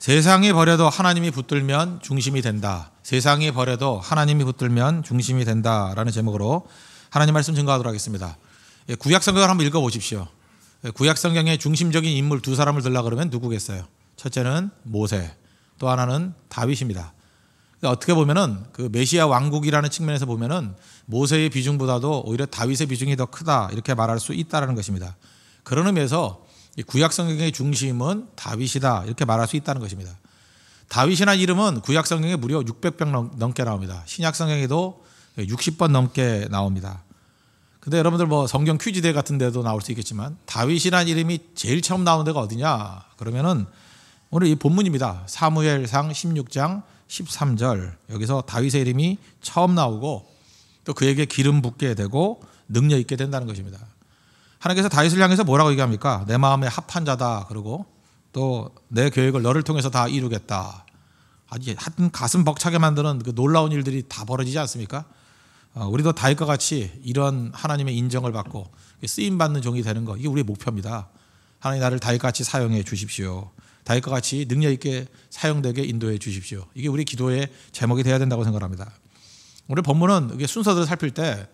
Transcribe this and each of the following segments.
세상이 버려도 하나님이 붙들면 중심이 된다. 세상이 버려도 하나님이 붙들면 중심이 된다라는 제목으로 하나님 말씀 증거하도록 하겠습니다. 예, 구약 성경을 한번 읽어 보십시오. 예, 구약 성경의 중심적인 인물 두 사람을 들라 그러면 누구겠어요? 첫째는 모세, 또 하나는 다윗입니다. 어떻게 보면은 그 메시아 왕국이라는 측면에서 보면은 모세의 비중보다도 오히려 다윗의 비중이 더 크다 이렇게 말할 수 있다라는 것입니다. 그런 의미에서 구약 성경의 중심은 다윗이다 이렇게 말할 수 있다는 것입니다. 다윗이라는 이름은 구약 성경에 무려 600번 넘게 나옵니다. 신약 성경에도 60번 넘게 나옵니다. 근데 여러분들 뭐 성경 퀴즈 대 같은 데도 나올 수 있겠지만 다윗이라는 이름이 제일 처음 나온 데가 어디냐? 그러면은 오늘 이 본문입니다. 사무엘상 16장 13절. 여기서 다윗의 이름이 처음 나오고 또 그에게 기름 붓게 되고 능력 있게 된다는 것입니다. 하나님께서 다윗을 향해서 뭐라고 얘기합니까? 내 마음에 합한 자다. 그리고 또 내 계획을 너를 통해서 다 이루겠다. 아주 하여튼 가슴 벅차게 만드는 그 놀라운 일들이 다 벌어지지 않습니까? 어, 우리도 다윗과 같이 이런 하나님의 인정을 받고 쓰임 받는 종이 되는 거 이게 우리의 목표입니다. 하나님 나를 다윗 같이 사용해 주십시오. 다윗과 같이 능력 있게 사용되게 인도해 주십시오. 이게 우리 기도의 제목이 되어야 된다고 생각합니다. 오늘 본문은 순서대로 살필 때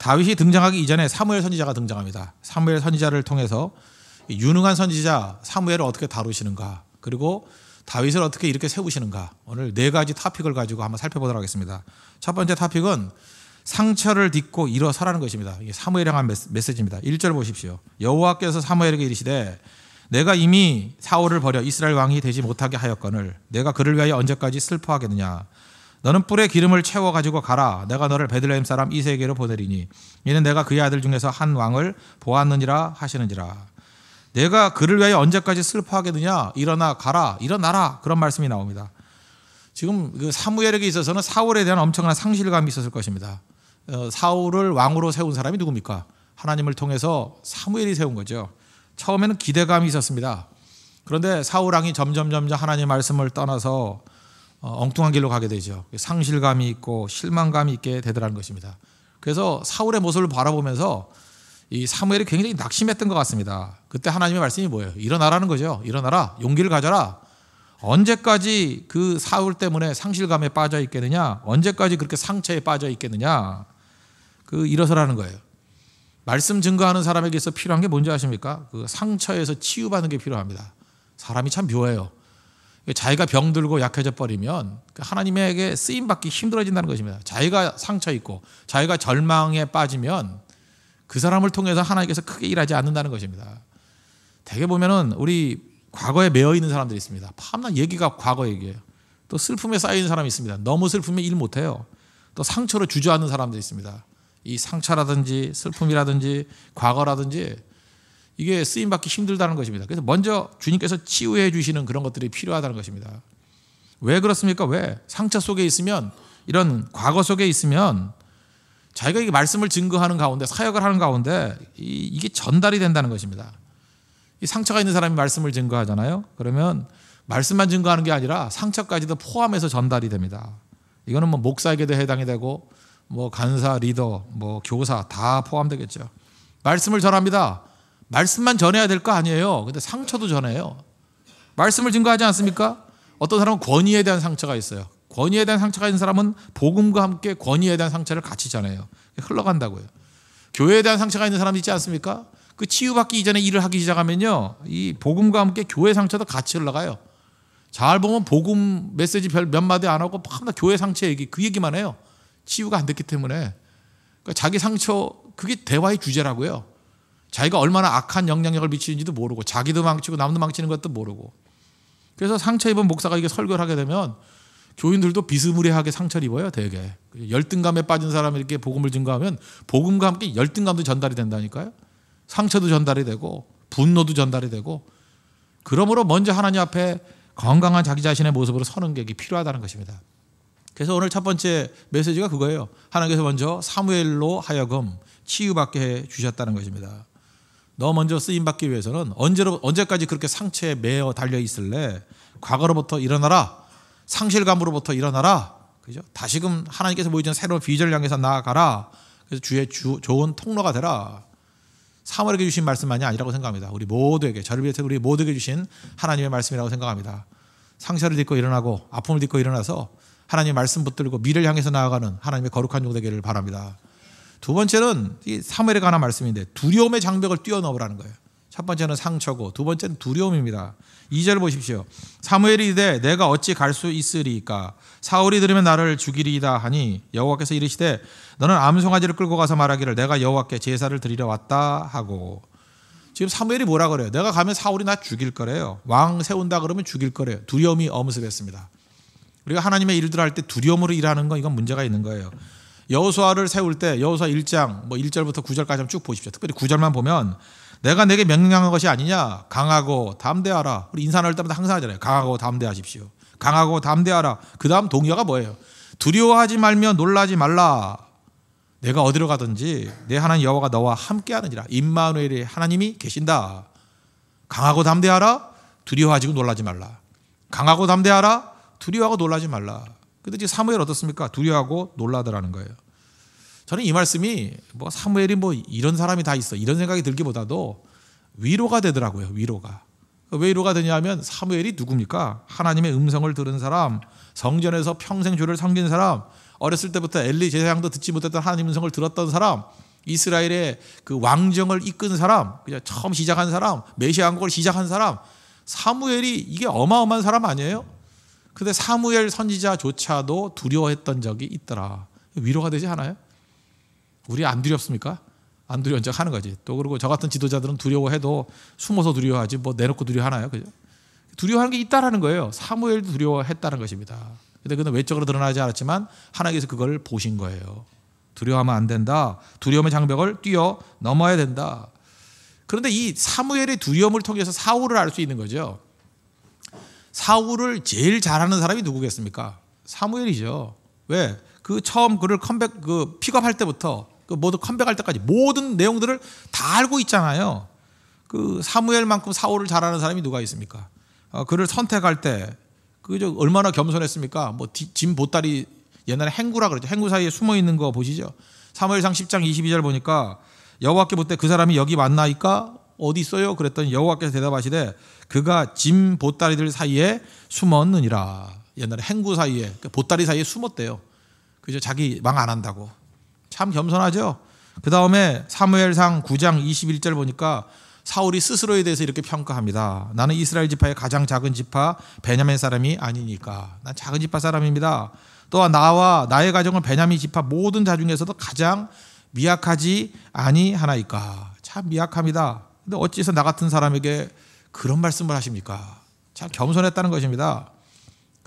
다윗이 등장하기 이전에 사무엘 선지자가 등장합니다. 사무엘 선지자를 통해서 유능한 선지자 사무엘을 어떻게 다루시는가 그리고 다윗을 어떻게 이렇게 세우시는가 오늘 네 가지 타픽을 가지고 한번 살펴보도록 하겠습니다. 첫 번째 타픽은 상처를 딛고 일어서라는 것입니다. 이게 사무엘에 한 메시지입니다. 1절 보십시오. 여호와께서 사무엘에게 이르시되 내가 이미 사울을 버려 이스라엘 왕이 되지 못하게 하였거늘 내가 그를 위하여 언제까지 슬퍼하겠느냐 너는 뿔에 기름을 채워 가지고 가라. 내가 너를 베들레헴 사람 이세계로 보내리니 이는 내가 그의 아들 중에서 한 왕을 보았느니라 하시는지라. 내가 그를 위하여 언제까지 슬퍼하겠느냐? 일어나 가라. 일어나라. 그런 말씀이 나옵니다. 지금 그 사무엘에게 있어서는 사울에 대한 엄청난 상실감이 있었을 것입니다. 어, 사울을 왕으로 세운 사람이 누굽니까? 하나님을 통해서 사무엘이 세운 거죠. 처음에는 기대감이 있었습니다. 그런데 사울 왕이 점점 점점 하나님 말씀을 떠나서 어, 엉뚱한 길로 가게 되죠. 상실감이 있고 실망감이 있게 되더라는 것입니다. 그래서 사울의 모습을 바라보면서 이 사무엘이 굉장히 낙심했던 것 같습니다. 그때 하나님의 말씀이 뭐예요? 일어나라는 거죠. 일어나라. 용기를 가져라. 언제까지 그 사울 때문에 상실감에 빠져 있겠느냐? 언제까지 그렇게 상처에 빠져 있겠느냐? 그 일어서라는 거예요. 말씀 증거하는 사람에게서 필요한 게 뭔지 아십니까? 그 상처에서 치유받는 게 필요합니다. 사람이 참 묘해요. 자기가 병들고 약해져 버리면 그 하나님에게 쓰임 받기 힘들어진다는 것입니다. 자기가 상처 있고 자기가 절망에 빠지면 그 사람을 통해서 하나님께서 크게 일하지 않는다는 것입니다. 대개 보면은 우리 과거에 매여 있는 사람들이 있습니다. 밤낮 얘기가 과거 얘기예요. 또 슬픔에 쌓여 있는 사람이 있습니다. 너무 슬픔에 일 못해요. 또 상처로 주저앉는 사람들이 있습니다. 이 상처라든지 슬픔이라든지 과거라든지 이게 쓰임 받기 힘들다는 것입니다. 그래서 먼저 주님께서 치유해 주시는 그런 것들이 필요하다는 것입니다. 왜 그렇습니까? 왜 상처 속에 있으면 이런 과거 속에 있으면 자기가 이 말씀을 증거하는 가운데 사역을 하는 가운데 이, 게 전달이 된다는 것입니다. 이 상처가 있는 사람이 말씀을 증거하잖아요. 그러면 말씀만 증거하는 게 아니라 상처까지도 포함해서 전달이 됩니다. 이거는 뭐 목사에게도 해당이 되고 뭐 간사, 리더, 뭐 교사 다 포함되겠죠. 말씀을 전합니다. 말씀만 전해야 될 거 아니에요. 근데 상처도 전해요. 말씀을 증거하지 않습니까? 어떤 사람은 권위에 대한 상처가 있어요. 권위에 대한 상처가 있는 사람은 복음과 함께 권위에 대한 상처를 같이 전해요. 흘러간다고요. 교회에 대한 상처가 있는 사람 있지 않습니까? 그 치유받기 이전에 일을 하기 시작하면요. 이 복음과 함께 교회 상처도 같이 흘러가요. 잘 보면 복음 메시지 별 몇 마디 안 하고 밤낮 교회 상처 얘기 그 얘기만 해요. 치유가 안 됐기 때문에 그러니까 자기 상처 그게 대화의 주제라고요. 자기가 얼마나 악한 영향력을 미치는지도 모르고 자기도 망치고 남도 망치는 것도 모르고 그래서 상처 입은 목사가 이게 설교를 하게 되면 교인들도 비스무리하게 상처를 입어요 되게 열등감에 빠진 사람이 이렇게 복음을 증거하면 복음과 함께 열등감도 전달이 된다니까요 상처도 전달이 되고 분노도 전달이 되고 그러므로 먼저 하나님 앞에 건강한 자기 자신의 모습으로 서는 게 필요하다는 것입니다 그래서 오늘 첫 번째 메시지가 그거예요 하나님께서 먼저 사무엘로 하여금 치유받게 해 주셨다는 것입니다 너 먼저 쓰임 받기 위해서는 언제로 언제까지 그렇게 상체에 매어 달려 있을래? 과거로부터 일어나라. 상실감으로부터 일어나라. 그죠? 다시금 하나님께서 보여준 새로운 비전을 향해서 나아가라. 그래서 주의 주, 좋은 통로가 되라. 사월에게 주신 말씀만이 아니라고 생각합니다. 우리 모두에게 저를 비롯해 우리 모두에게 주신 하나님의 말씀이라고 생각합니다. 상처를 딛고 일어나고 아픔을 딛고 일어나서 하나님의 말씀 붙들고 미래를 향해서 나아가는 하나님의 거룩한 종 되기를 바랍니다. 두 번째는 사무엘에 관한 말씀인데 두려움의 장벽을 뛰어넘으라는 거예요. 첫 번째는 상처고 두 번째는 두려움입니다. 2절 보십시오. 사무엘이 이되 내가 어찌 갈 수 있으리까 사울이 들으면 나를 죽이리이다 하니 여호와께서 이르시되 너는 암송아지를 끌고 가서 말하기를 내가 여호와께 제사를 드리러 왔다 하고 지금 사무엘이 뭐라 그래요? 내가 가면 사울이 나 죽일 거래요. 왕 세운다 그러면 죽일 거래요. 두려움이 엄습했습니다. 우리가 하나님의 일들 할때 두려움으로 일하는 건 이건 문제가 있는 거예요. 여호수아를 세울 때 여호수아 1장 뭐 1절부터 9절까지 한번 쭉 보십시오. 특별히 9절만 보면 내가 내게 명령한 것이 아니냐. 강하고 담대하라. 우리 인사할 때마다 항상 하잖아요. 강하고 담대하십시오. 강하고 담대하라. 그다음 동요가 뭐예요? 두려워하지 말며 놀라지 말라. 내가 어디로 가든지 내 하나님 여호와가 너와 함께하느니라. 임마누엘의 하나님이 계신다. 강하고 담대하라. 두려워하지고 놀라지 말라. 강하고 담대하라. 두려워하고 놀라지 말라. 그런데 사무엘 어떻습니까? 두려워하고 놀라더라는 거예요. 저는 이 말씀이 뭐 사무엘이 뭐 이런 사람이 다 있어 이런 생각이 들기보다도 위로가 되더라고요. 위로가. 왜 위로가 되냐면 사무엘이 누굽니까? 하나님의 음성을 들은 사람, 성전에서 평생 주를 섬긴 사람, 어렸을 때부터 엘리 제사장도 듣지 못했던 하나님 음성을 들었던 사람, 이스라엘의 그 왕정을 이끈 사람, 그냥 처음 시작한 사람, 메시아 왕국을 시작한 사람, 사무엘이 이게 어마어마한 사람 아니에요? 근데 사무엘 선지자조차도 두려워했던 적이 있더라. 위로가 되지 않아요? 우리 안 두렵습니까? 안 두려운 척 하는 거지. 또 그리고 저 같은 지도자들은 두려워해도 숨어서 두려워하지 뭐 내놓고 두려워하나요? 그죠? 두려워하는 게 있다라는 거예요. 사무엘도 두려워했다는 것입니다. 근데 그는 외적으로 드러나지 않았지만 하나님께서 그걸 보신 거예요. 두려워하면 안 된다. 두려움의 장벽을 뛰어 넘어야 된다. 그런데 이 사무엘의 두려움을 통해서 사울을 알 수 있는 거죠. 사울을 제일 잘하는 사람이 누구겠습니까? 사무엘이죠. 왜? 그 처음 그를 컴백 그 픽업할 때부터 그 모두 컴백할 때까지 모든 내용들을 다 알고 있잖아요. 그 사무엘만큼 사울을 잘하는 사람이 누가 있습니까? 어, 그를 선택할 때 그저 얼마나 겸손했습니까? 뭐 짐 보따리 옛날에 행구라 그러죠. 행구 사이에 숨어 있는 거 보시죠. 사무엘상 10장 22절 보니까 여호와께 묻때그 사람이 여기 만나이까 어디 있어요? 그랬더니 여호와께서 대답하시되 그가 짐 보따리들 사이에 숨었느니라. 옛날에 행구 사이에 그 보따리 사이에 숨었대요. 그죠? 자기 망 안 한다고. 참 겸손하죠. 그 다음에 사무엘상 9장 21절 보니까 사울이 스스로에 대해서 이렇게 평가합니다. 나는 이스라엘 지파의 가장 작은 지파 베냐민 사람이 아니니까. 난 작은 지파 사람입니다. 또한 나와 나의 가정은 베냐민 지파 모든 자 중에서도 가장 미약하지 아니하나이까. 참 미약합니다. 근데 어찌해서 나 같은 사람에게 그런 말씀을 하십니까? 참 겸손했다는 것입니다.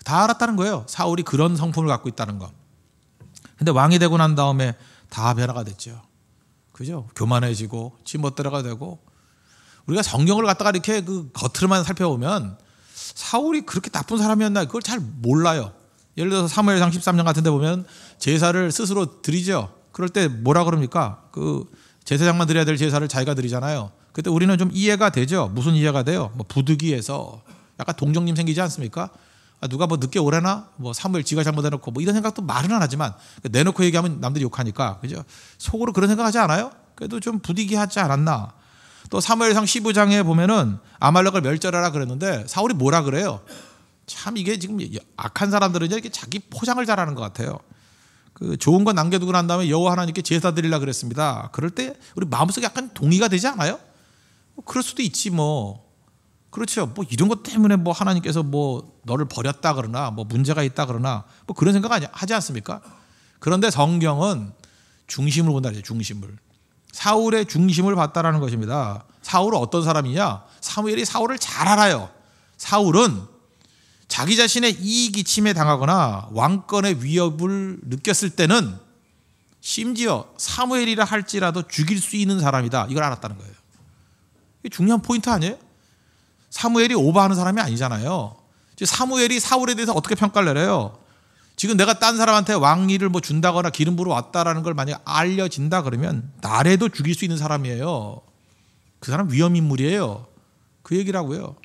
다 알았다는 거예요. 사울이 그런 성품을 갖고 있다는 거. 근데 왕이 되고 난 다음에 다 변화가 됐죠. 그죠? 교만해지고 지멋대로가 되고 우리가 성경을 갖다가 이렇게 그 겉으로만 살펴보면 사울이 그렇게 나쁜 사람이었나 그걸 잘 몰라요. 예를 들어서 사무엘상 1 3년 같은 데 보면 제사를 스스로 드리죠. 그럴 때 뭐라 그럽니까? 그 제사장만 드려야 될 제사를 자기가 드리잖아요. 그때 우리는 좀 이해가 되죠. 무슨 이해가 돼요? 뭐 부득이해서 약간 동정님 생기지 않습니까? 아, 누가 뭐 늦게 오래나 뭐사무 지가 잘못해놓고 뭐 이런 생각도 말은 안 하지만 그 내놓고 얘기하면 남들이 욕하니까 그죠? 속으로 그런 생각하지 않아요? 그래도 좀 부득이하지 않았나? 또 사무엘상 15장에 보면은 아말렉을 멸절하라 그랬는데 사울이 뭐라 그래요? 참 이게 지금 악한 사람들은 이렇게 자기 포장을 잘하는 것 같아요. 그 좋은 거 남겨두고 난 다음에 여호와 하나님께 제사 드리려 그랬습니다. 그럴 때 우리 마음속에 약간 동의가 되지 않아요? 뭐 그럴 수도 있지 뭐. 그렇죠. 뭐 이런 것 때문에 뭐 하나님께서 뭐 너를 버렸다 그러나 뭐 문제가 있다 그러나 뭐 그런 생각 하지 않습니까? 그런데 성경은 중심을 본다 그래 중심을. 사울의 중심을 봤다라는 것입니다. 사울은 어떤 사람이냐? 사무엘이 사울을 잘 알아요. 사울은 자기 자신의 이익이 침해당하거나 왕권의 위협을 느꼈을 때는 심지어 사무엘이라 할지라도 죽일 수 있는 사람이다. 이걸 알았다는 거예요. 중요한 포인트 아니에요? 사무엘이 오버하는 사람이 아니잖아요. 사무엘이 사울에 대해서 어떻게 평가를 내려요? 지금 내가 딴 사람한테 왕위를 뭐 준다거나 기름 부러 왔다라는 걸 만약 에 알려진다 그러면 나래도 죽일 수 있는 사람이에요. 그 사람 위험 인물이에요. 그 얘기라고요.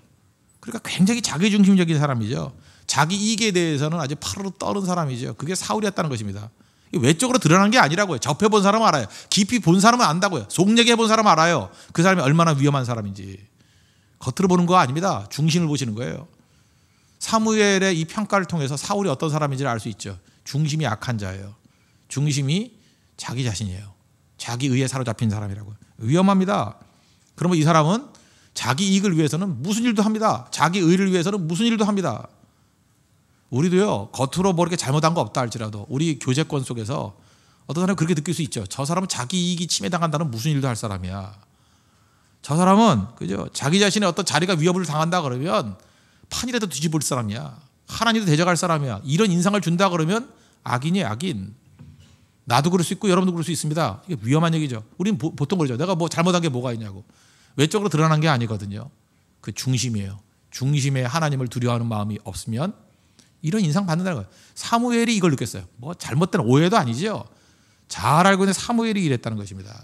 그러니까 굉장히 자기중심적인 사람이죠. 자기 이익에 대해서는 아주 파로르 떠는 사람이죠. 그게 사울이었다는 것입니다. 외적으로 드러난 게 아니라고요. 접해본 사람은 알아요. 깊이 본 사람은 안다고요. 속얘기 해본 사람은 알아요. 그 사람이 얼마나 위험한 사람인지. 겉으로 보는 거 아닙니다. 중심을 보시는 거예요. 사무엘의 이 평가를 통해서 사울이 어떤 사람인지를 알 수 있죠. 중심이 악한 자예요. 중심이 자기 자신이에요. 자기 의에 사로잡힌 사람이라고요. 위험합니다. 그러면 이 사람은 자기 이익을 위해서는 무슨 일도 합니다. 자기 의를 위해서는 무슨 일도 합니다. 우리도요 겉으로 뭐 이렇게 잘못한 거 없다 할지라도 우리 교제권 속에서 어떤 사람은 그렇게 느낄 수 있죠. 저 사람은 자기 이익이 침해당한다는 무슨 일도 할 사람이야. 저 사람은 그죠 자기 자신의 어떤 자리가 위협을 당한다 그러면 판이라도 뒤집을 사람이야. 하나님도 대적할 사람이야. 이런 인상을 준다 그러면 악인이 야 악인. 나도 그럴 수 있고 여러분도 그럴 수 있습니다. 이게 위험한 얘기죠. 우린 보, 보통 그러죠. 내가 뭐 잘못한 게 뭐가 있냐고. 외적으로 드러난 게 아니거든요. 그 중심이에요. 중심에 하나님을 두려워하는 마음이 없으면 이런 인상 받는다는 거예요. 사무엘이 이걸 느꼈어요. 뭐 잘못된 오해도 아니죠잘 알고 있는 사무엘이 이랬다는 것입니다.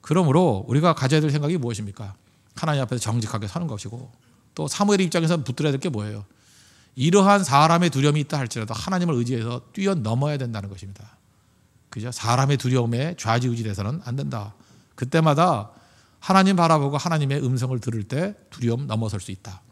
그러므로 우리가 가져야 될 생각이 무엇입니까? 하나님 앞에서 정직하게 사는 것이고 또 사무엘의 입장에서 붙들어야 될 게 뭐예요? 이러한 사람의 두려움이 있다 할지라도 하나님을 의지해서 뛰어넘어야 된다는 것입니다. 그죠? 사람의 두려움에 좌지우지돼서는 안 된다. 그때마다 하나님 바라보고 하나님의 음성을 들을 때 두려움 넘어설 수 있다.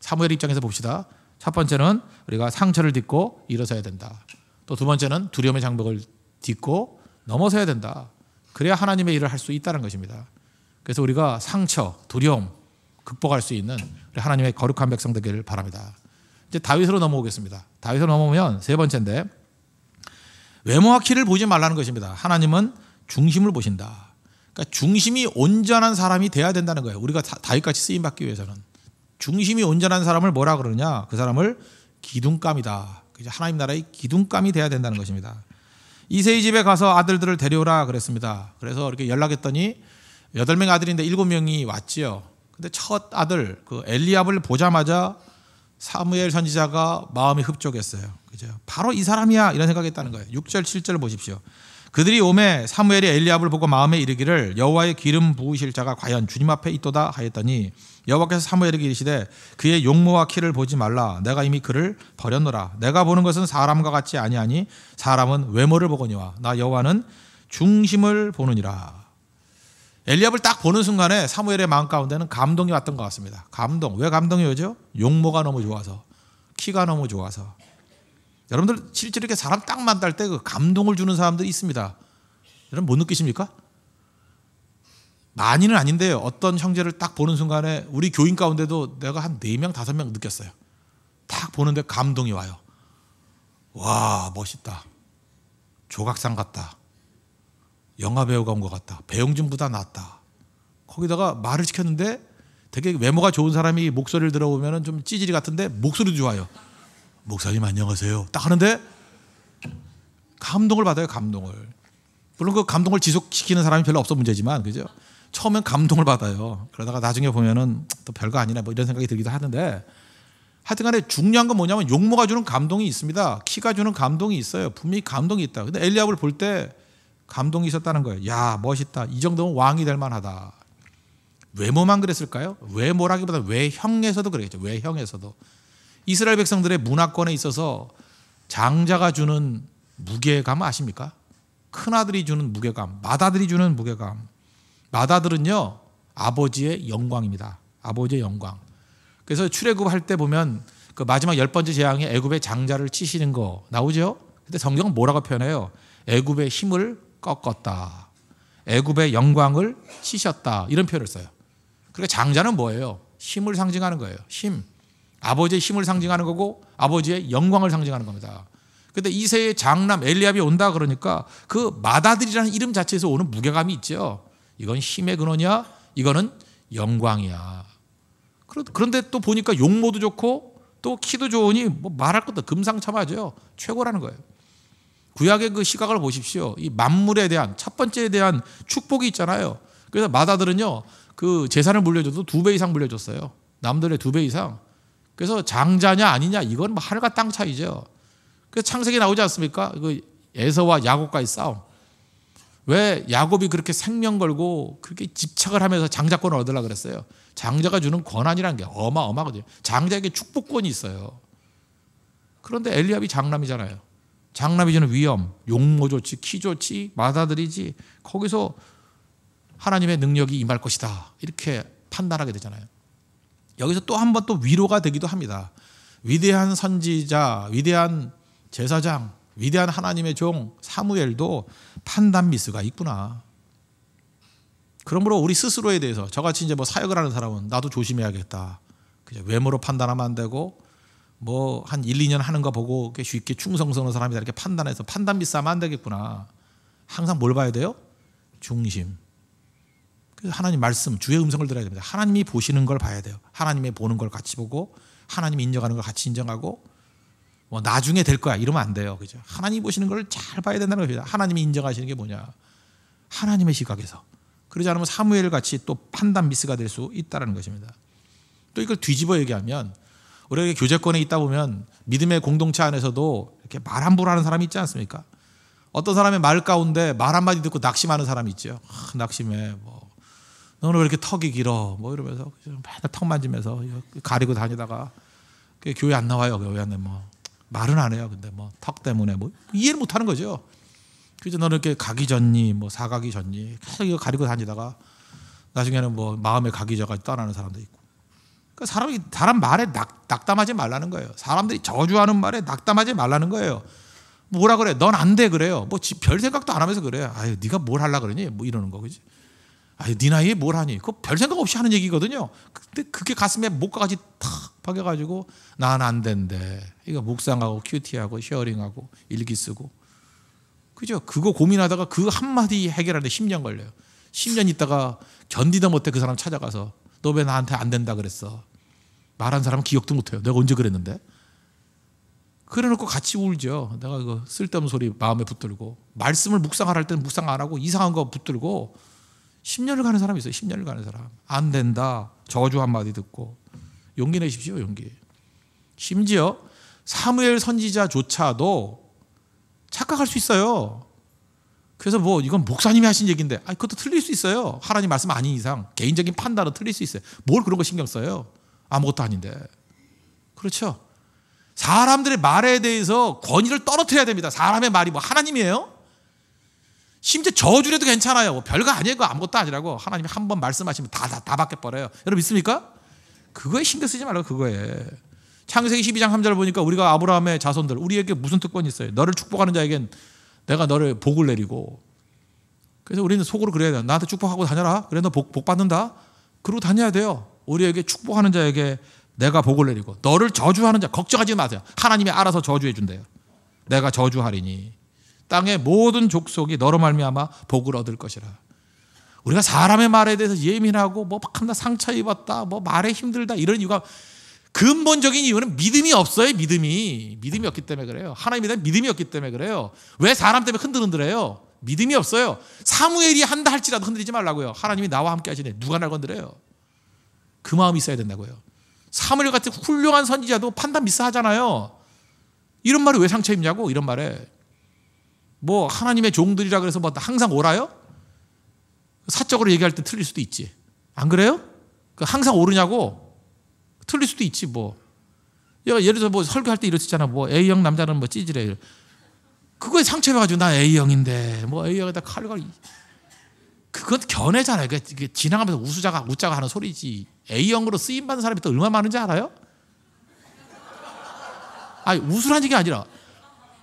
사무엘 입장에서 봅시다. 첫 번째는 우리가 상처를 딛고 일어서야 된다. 또 두 번째는 두려움의 장벽을 딛고 넘어서야 된다. 그래야 하나님의 일을 할 수 있다는 것입니다. 그래서 우리가 상처, 두려움 극복할 수 있는 하나님의 거룩한 백성 되기를 바랍니다. 이제 다윗으로 넘어오겠습니다. 다윗으로 넘어오면 세 번째인데 외모와 키를 보지 말라는 것입니다. 하나님은 중심을 보신다. 그러니까 중심이 온전한 사람이 돼야 된다는 거예요. 우리가 다윗같이 쓰임 받기 위해서는 중심이 온전한 사람을 뭐라 그러냐? 그 사람을 기둥감이다. 그 하나님 나라의 기둥감이 돼야 된다는 것입니다. 이세이 집에 가서 아들들을 데려오라 그랬습니다. 그래서 이렇게 연락했더니 여덟 명 아들인데 일곱 명이 왔지요. 근데 첫 아들 그 엘리압을 보자마자 사무엘 선지자가 마음이 흡족했어요. 그죠? 바로 이 사람이야 이런 생각했다는 거예요. 6절 7절 보십시오. 그들이 오매 사무엘이 엘리압을 보고 마음에 이르기를 여호와의 기름 부으실 자가 과연 주님 앞에 있도다 하였더니 여호와께서 사무엘에게 이르시되 그의 용모와 키를 보지 말라 내가 이미 그를 버렸노라 내가 보는 것은 사람과 같지 아니하니 사람은 외모를 보거니와 나 여호와는 중심을 보느니라 엘리압을 딱 보는 순간에 사무엘의 마음 가운데는 감동이 왔던 것 같습니다 감동 왜 감동이 오죠? 용모가 너무 좋아서 키가 너무 좋아서 여러분들 실제로 이렇게 사람 딱 만날 때 그 감동을 주는 사람들이 있습니다. 여러분 못 느끼십니까? 많이는 아닌데요. 어떤 형제를 딱 보는 순간에 우리 교인 가운데도 내가 한 네 명 다섯 명 느꼈어요. 딱 보는데 감동이 와요. 와, 멋있다. 조각상 같다. 영화 배우가 온 것 같다. 배용준보다 낫다. 거기다가 말을 시켰는데 되게 외모가 좋은 사람이 목소리를 들어보면 좀 찌질이 같은데 목소리도 좋아요. 목사님 안녕하세요. 딱 하는데 감동을 받아요, 감동을. 물론 그 감동을 지속시키는 사람이 별로 없어 문제지만, 그죠? 처음엔 감동을 받아요. 그러다가 나중에 보면은 또 별거 아니나 뭐 이런 생각이 들기도 하는데 하여튼간에 중요한 건 뭐냐면 용모가 주는 감동이 있습니다. 키가 주는 감동이 있어요. 분명히 감동이 있다. 근데 엘리압을 볼 때 감동이 있었다는 거예요. 야 멋있다. 이 정도면 왕이 될 만하다. 외모만 그랬을까요? 외모라기보다 외형에서도 그랬겠죠. 외형에서도 이스라엘 백성들의 문화권에 있어서 장자가 주는 무게감 아십니까? 큰아들이 주는 무게감, 맏아들이 주는 무게감. 맏아들은요, 아버지의 영광입니다. 아버지의 영광. 그래서 출애굽 할때 보면 그 마지막 열 번째 재앙에 애굽의 장자를 치시는 거 나오죠? 근데 성경은 뭐라고 표현해요? 애굽의 힘을 꺾었다. 애굽의 영광을 치셨다. 이런 표현을 써요. 그러니까 장자는 뭐예요? 힘을 상징하는 거예요. 힘. 아버지의 힘을 상징하는 거고 아버지의 영광을 상징하는 겁니다. 근데 이세의 장남 엘리압이 온다 그러니까 그 마다들이라는 이름 자체에서 오는 무게감이 있죠. 이건 힘의 근원이야. 이거는 영광이야. 그런데 또 보니까 용모도 좋고 또 키도 좋으니 뭐 말할 것도 금상첨화죠. 최고라는 거예요. 구약의 그 시각을 보십시오. 이 만물에 대한 첫 번째에 대한 축복이 있잖아요. 그래서 마다들은요. 그 재산을 물려줘도 두 배 이상 물려줬어요. 남들의 두 배 이상. 그래서 장자냐 아니냐 이건 뭐 하늘과 땅 차이죠. 그 창세기 나오지 않습니까? 그 에서와 야곱과의 싸움. 왜 야곱이 그렇게 생명 걸고 그렇게 집착을 하면서 장자권을 얻으려 그랬어요? 장자가 주는 권한이란 게 어마어마거든요. 하 장자에게 축복권이 있어요. 그런데 엘리압이 장남이잖아요. 장남이 주는 위엄, 용모 좋지, 키 좋지, 마아들이지 거기서 하나님의 능력이 임할 것이다. 이렇게 판단하게 되잖아요. 여기서 또 한 번 또 위로가 되기도 합니다. 위대한 선지자, 위대한 제사장, 위대한 하나님의 종 사무엘도 판단 미스가 있구나. 그러므로 우리 스스로에 대해서 저같이 이제 뭐 사역을 하는 사람은 나도 조심해야겠다. 그냥 외모로 판단하면 안 되고 뭐 한 1, 2년 하는 거 보고 쉽게 충성스러운 사람이다 이렇게 판단해서 판단 미스하면 안 되겠구나. 항상 뭘 봐야 돼요? 중심. 그래서 하나님 말씀, 주의 음성을 들어야 됩니다. 하나님이 보시는 걸 봐야 돼요. 하나님의 보는 걸 같이 보고 하나님 인정하는 걸 같이 인정하고 뭐 나중에 될 거야 이러면 안 돼요. 그죠? 하나님 보시는 걸 잘 봐야 된다는 겁니다. 하나님이 인정하시는 게 뭐냐? 하나님의 시각에서. 그러지 않으면 사무엘 같이 또 판단 미스가 될 수 있다라는 것입니다. 또 이걸 뒤집어 얘기하면 우리가 교제권에 있다 보면 믿음의 공동체 안에서도 이렇게 말 함부로 하는 사람이 있지 않습니까? 어떤 사람의 말 가운데 말 한마디 듣고 낙심하는 사람이 있죠. 아, 낙심해. 뭐 너는 왜 이렇게 턱이 길어? 뭐 이러면서 맨날 턱 만지면서 가리고 다니다가 교회 안 나와요. 왜 안에 뭐 말은 안 해요. 근데 뭐 턱 때문에 뭐 이해를 못 하는 거죠. 그래서 너는 이렇게 가기 전니 뭐 사가기 전니 계속 이거 가리고 다니다가 나중에는 뭐 마음의 가기자까지 떠나는 사람도 있고. 그러니까 사람이 사람 말에 낙, 낙담하지 말라는 거예요. 사람들이 저주하는 말에 낙담하지 말라는 거예요. 뭐라 그래? 넌 안 돼 그래요. 뭐 별 생각도 안 하면서 그래. 요 아유, 네가 뭘 하려 그러니? 뭐 이러는 거 그지? 아니, 네 나이에 뭘 하니? 그 별 생각 없이 하는 얘기거든요. 근데 그게 가슴에 목까지 탁 박여가지고 난 안 된대. 이거 묵상하고 큐티하고 쉐어링하고 일기 쓰고. 그죠? 그거 고민하다가 그 한마디 해결하는데 10년 걸려요. 10년 있다가 견디다 못해 그 사람 찾아가서 너 왜 나한테 안 된다 그랬어? 말한 사람은 기억도 못해요. 내가 언제 그랬는데? 그래놓고 같이 울죠. 내가 그 쓸데없는 소리 마음에 붙들고 말씀을 묵상하라 할 때는 묵상 안 하고 이상한 거 붙들고 10년을 가는 사람이 있어요. 10년을 가는 사람. 안 된다. 저주 한마디 듣고. 용기 내십시오, 용기. 심지어 사무엘 선지자조차도 착각할 수 있어요. 그래서 뭐 이건 목사님이 하신 얘기인데 아 그것도 틀릴 수 있어요. 하나님 말씀 아닌 이상 개인적인 판단은 틀릴 수 있어요. 뭘 그런 거 신경 써요? 아무것도 아닌데. 그렇죠? 사람들의 말에 대해서 권위를 떨어뜨려야 됩니다. 사람의 말이 뭐 하나님이에요? 심지어 저주라도 괜찮아요. 뭐 별거 아니에요. 아무것도 아니라고 하나님이 한 번 말씀하시면 다 다 다 바뀌어 버려요. 여러분 있습니까 그거에 신경 쓰지 말라고 그거에. 창세기 12장 3절 보니까 우리가 아브라함의 자손들 우리에게 무슨 특권이 있어요? 너를 축복하는 자에겐 내가 너를 복을 내리고 그래서 우리는 속으로 그래야 돼. 나한테 축복하고 다녀라. 그래 너복복 받는다. 그러고 다녀야 돼요. 우리에게 축복하는 자에게 내가 복을 내리고 너를 저주하는 자 걱정하지 마세요. 하나님이 알아서 저주해 준대요. 내가 저주하리니. 땅의 모든 족속이 너로 말미암아 복을 얻을 것이라. 우리가 사람의 말에 대해서 예민하고 뭐 막한다 상처 입었다 뭐 말에 힘들다 이런 이유가 근본적인 이유는 믿음이 없어요 믿음이 믿음이 없기 때문에 그래요 하나님에 대한 믿음이 없기 때문에 그래요 왜 사람 때문에 흔들흔들해요 믿음이 없어요 사무엘이 한다 할지라도 흔들리지 말라고요 하나님이 나와 함께 하시네 누가 날 건드려요 그 마음이 있어야 된다고요 사무엘 같은 훌륭한 선지자도 판단 미스하잖아요 이런 말이 왜 상처 입냐고 이런 말에 뭐 하나님의 종들이라 그래서 뭐 항상 오라요? 사적으로 얘기할 때 틀릴 수도 있지. 안 그래요? 그 항상 오르냐고 틀릴 수도 있지 뭐. 예를 들어 뭐 설교할 때이러시잖아뭐 A형 남자는 뭐 찌질해. 그거에 상처해가지고 나 A형인데 뭐 A형에다 칼을 갈. 그건 견해잖아요. 그러니까 지나가면서 우수자가 웃자가 하는 소리지. A형으로 쓰임 받는 사람이 또 얼마나 많은지 알아요? 아니 우수란 얘기 아니라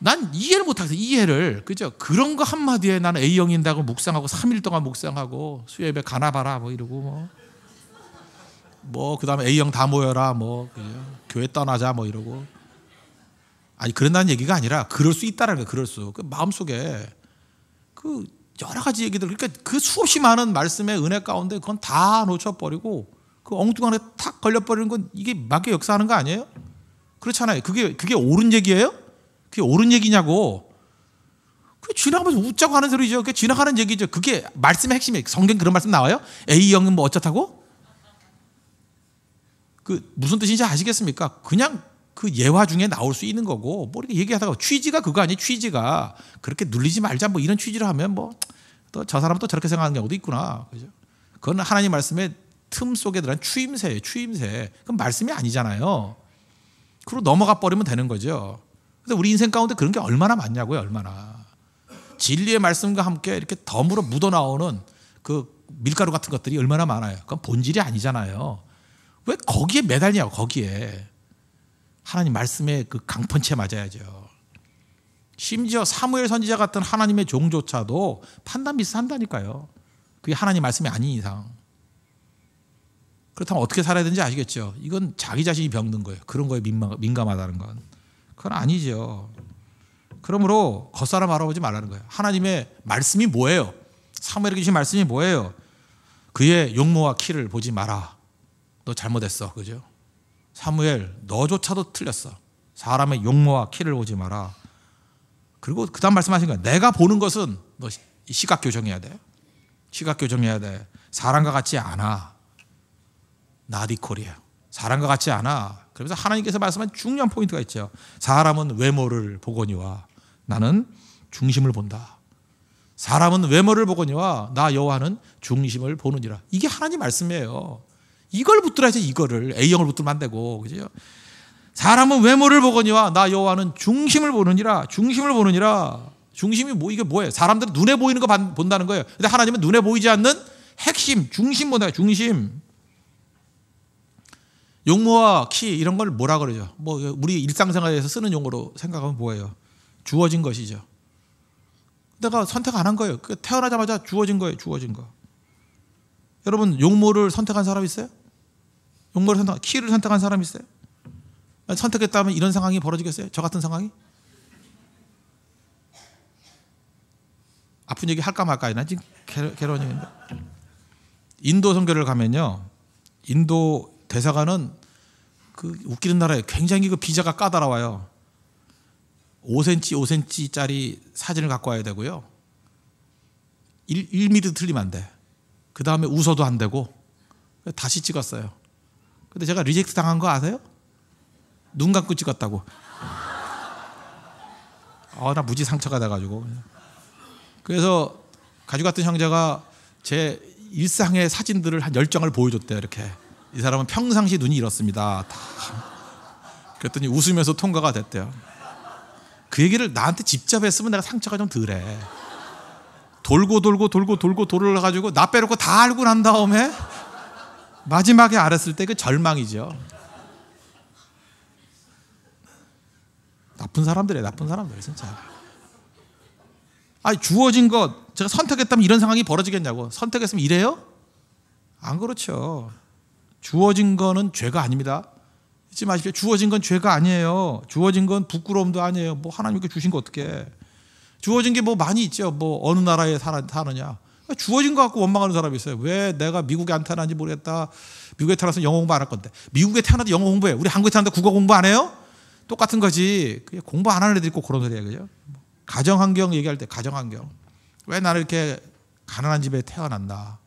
난 이해를 못하겠어. 이해를. 그죠? 그런 거 한마디에 나는 A형인다고 묵상하고 3일 동안 묵상하고 수협에 가나봐라 뭐 이러고 뭐. 뭐 그다음에 A형 다 모여라 뭐 그죠? 교회 떠나자 뭐 이러고. 아니 그런다는 얘기가 아니라 그럴 수 있다라는 거 그럴 수. 그 마음속에 그 여러 가지 얘기들 그러니까 그 수없이 많은 말씀의 은혜 가운데 그건 다 놓쳐 버리고 그 엉뚱한 데 탁 걸려 버리는 건 이게 맞게 역사하는 거 아니에요? 그렇잖아요. 그게 그게 옳은 얘기예요? 그게 옳은 얘기냐고. 그 지나가면서 웃자고 하는 소리죠. 그게 지나가는 얘기죠. 그게 말씀의 핵심이에요. 성경 그런 말씀 나와요? A형은 e 뭐 어쩌다고? 그 무슨 뜻인지 아시겠습니까? 그냥 그 예화 중에 나올 수 있는 거고 뭐 이렇게 얘기하다가 취지가 그거 아니 취지가 그렇게 눌리지 말자 뭐 이런 취지로 하면 뭐 또 저 사람 또 저렇게 생각하는 경우도 있구나 그죠? 그건 하나님 말씀의 틈 속에 들어간 추임새예요 추임새 그건 말씀이 아니잖아요 그리고 넘어가 버리면 되는 거죠 근데 우리 인생 가운데 그런 게 얼마나 많냐고요, 얼마나. 진리의 말씀과 함께 이렇게 덤으로 묻어 나오는 그 밀가루 같은 것들이 얼마나 많아요. 그건 본질이 아니잖아요. 왜 거기에 매달냐고, 거기에. 하나님 말씀의 그 강펀치에 맞아야죠. 심지어 사무엘 선지자 같은 하나님의 종조차도 판단 미스한다니까요. 그게 하나님 말씀이 아닌 이상. 그렇다면 어떻게 살아야 되는지 아시겠죠? 이건 자기 자신이 병든 거예요. 그런 거에 민감하다는 건. 그건 아니죠. 그러므로 겉사람 알아보지 말라는 거예요. 하나님의 말씀이 뭐예요? 사무엘에게 주신 말씀이 뭐예요? 그의 용모와 키를 보지 마라. 너 잘못했어. 그죠? 사무엘 너조차도 틀렸어. 사람의 용모와 키를 보지 마라. 그리고 그다음 말씀하신 거예요. 내가 보는 것은 너 시각 교정해야 돼. 시각 교정해야 돼. 사람과 같지 않아. 나디코리아. 사람과 같지 않아. 그러면서 하나님께서 말씀한 중요한 포인트가 있죠. 사람은 외모를 보거니와 나는 중심을 본다. 사람은 외모를 보거니와 나 여호와는 중심을 보느니라. 이게 하나님 말씀이에요. 이걸 붙들어야죠. 이거를 A형을 붙들면 안 되고 그죠? 사람은 외모를 보거니와 나 여호와는 중심을 보느니라. 중심을 보느니라. 중심이 뭐 이게 뭐예요? 사람들은 눈에 보이는 거 본다는 거예요. 근데 하나님은 눈에 보이지 않는 핵심, 중심 본다. 중심. 용모와 키 이런 걸 뭐라 그러죠? 뭐 우리 일상생활에서 쓰는 용어로 생각하면 뭐예요? 주어진 것이죠. 내가 선택 안 한 거예요. 그 태어나자마자 주어진 거예요. 주어진 거. 여러분 용모를 선택한 사람 있어요? 용모를 선택, 키를 선택한 사람 있어요? 선택했다면 이런 상황이 벌어지겠어요? 저 같은 상황이? 아픈 얘기 할까 말까 이나 지금 괴로운 얘기인데 인도 선교를 가면요 인도 대사관은 그 웃기는 나라에 굉장히 그 비자가 까다로워요. 5cm, 5cm짜리 사진을 갖고 와야 되고요. 1, 1mm 틀리면 안 돼. 그 다음에 웃어도 안 되고 다시 찍었어요. 근데 제가 리젝트 당한 거 아세요? 눈 감고 찍었다고. 어, 나 무지 상처가 돼가지고. 그래서 가지고갔던 형제가 제 일상의 사진들을 한 열장을 보여줬대요, 이렇게. 이 사람은 평상시 눈이 이렇습니다. 그랬더니 웃으면서 통과가 됐대요. 그 얘기를 나한테 집잡했으면 내가 상처가 좀 덜해. 돌고 돌고 돌고 돌고 돌을 가지고 나 빼놓고 다 알고 난 다음에 마지막에 알았을 때 그 절망이죠. 나쁜 사람들이야, 나쁜 사람들 진짜. 아니 주어진 것 제가 선택했다면 이런 상황이 벌어지겠냐고 선택했으면 이래요? 안 그렇죠. 주어진 거는 죄가 아닙니다. 잊지 마십시오. 주어진 건 죄가 아니에요. 주어진 건 부끄러움도 아니에요. 뭐 하나님께 주신 거 어떻게? 주어진 게 뭐 많이 있죠. 뭐 어느 나라에 사느냐. 그러니까 주어진 거 갖고 원망하는 사람이 있어요. 왜 내가 미국에 안 태어난지 모르겠다. 미국에 태어나서 영어 공부 안 할 건데. 미국에 태어나도 영어 공부해. 우리 한국에 태어나도 국어 공부 안 해요? 똑같은 거지. 공부 안 하는 애들이 꼭 그런 소리야. 그죠? 가정 환경 얘기할 때 가정 환경. 왜 나는 이렇게 가난한 집에 태어난다.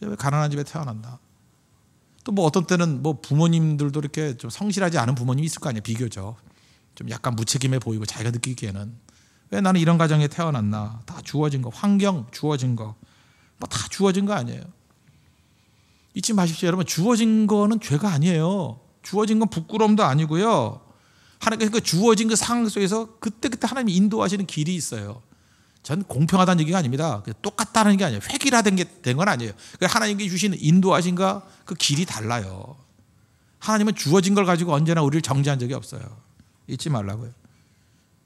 왜 가난한 집에 태어난다. 또뭐 어떤 때는 뭐 부모님들도 이렇게 좀 성실하지 않은 부모님이 있을 거 아니에요. 비교적좀 약간 무책임해 보이고 자기가 느끼기에는 왜 나는 이런 가정에 태어났나? 다 주어진 거, 환경 주어진 거, 뭐 다 주어진 거 아니에요. 잊지 마십시오, 여러분. 주어진 거는 죄가 아니에요. 주어진 건 부끄러움도 아니고요. 하나님께 서 그 주어진 그 상황 속에서 그때그때 하나님이 인도하시는 길이 있어요. 전 공평하다는 얘기가 아닙니다. 똑같다는 게 아니에요. 획일화된 건 아니에요. 그 하나님께 주신 인도하신가 그 길이 달라요. 하나님은 주어진 걸 가지고 언제나 우리를 정지한 적이 없어요. 잊지 말라고요.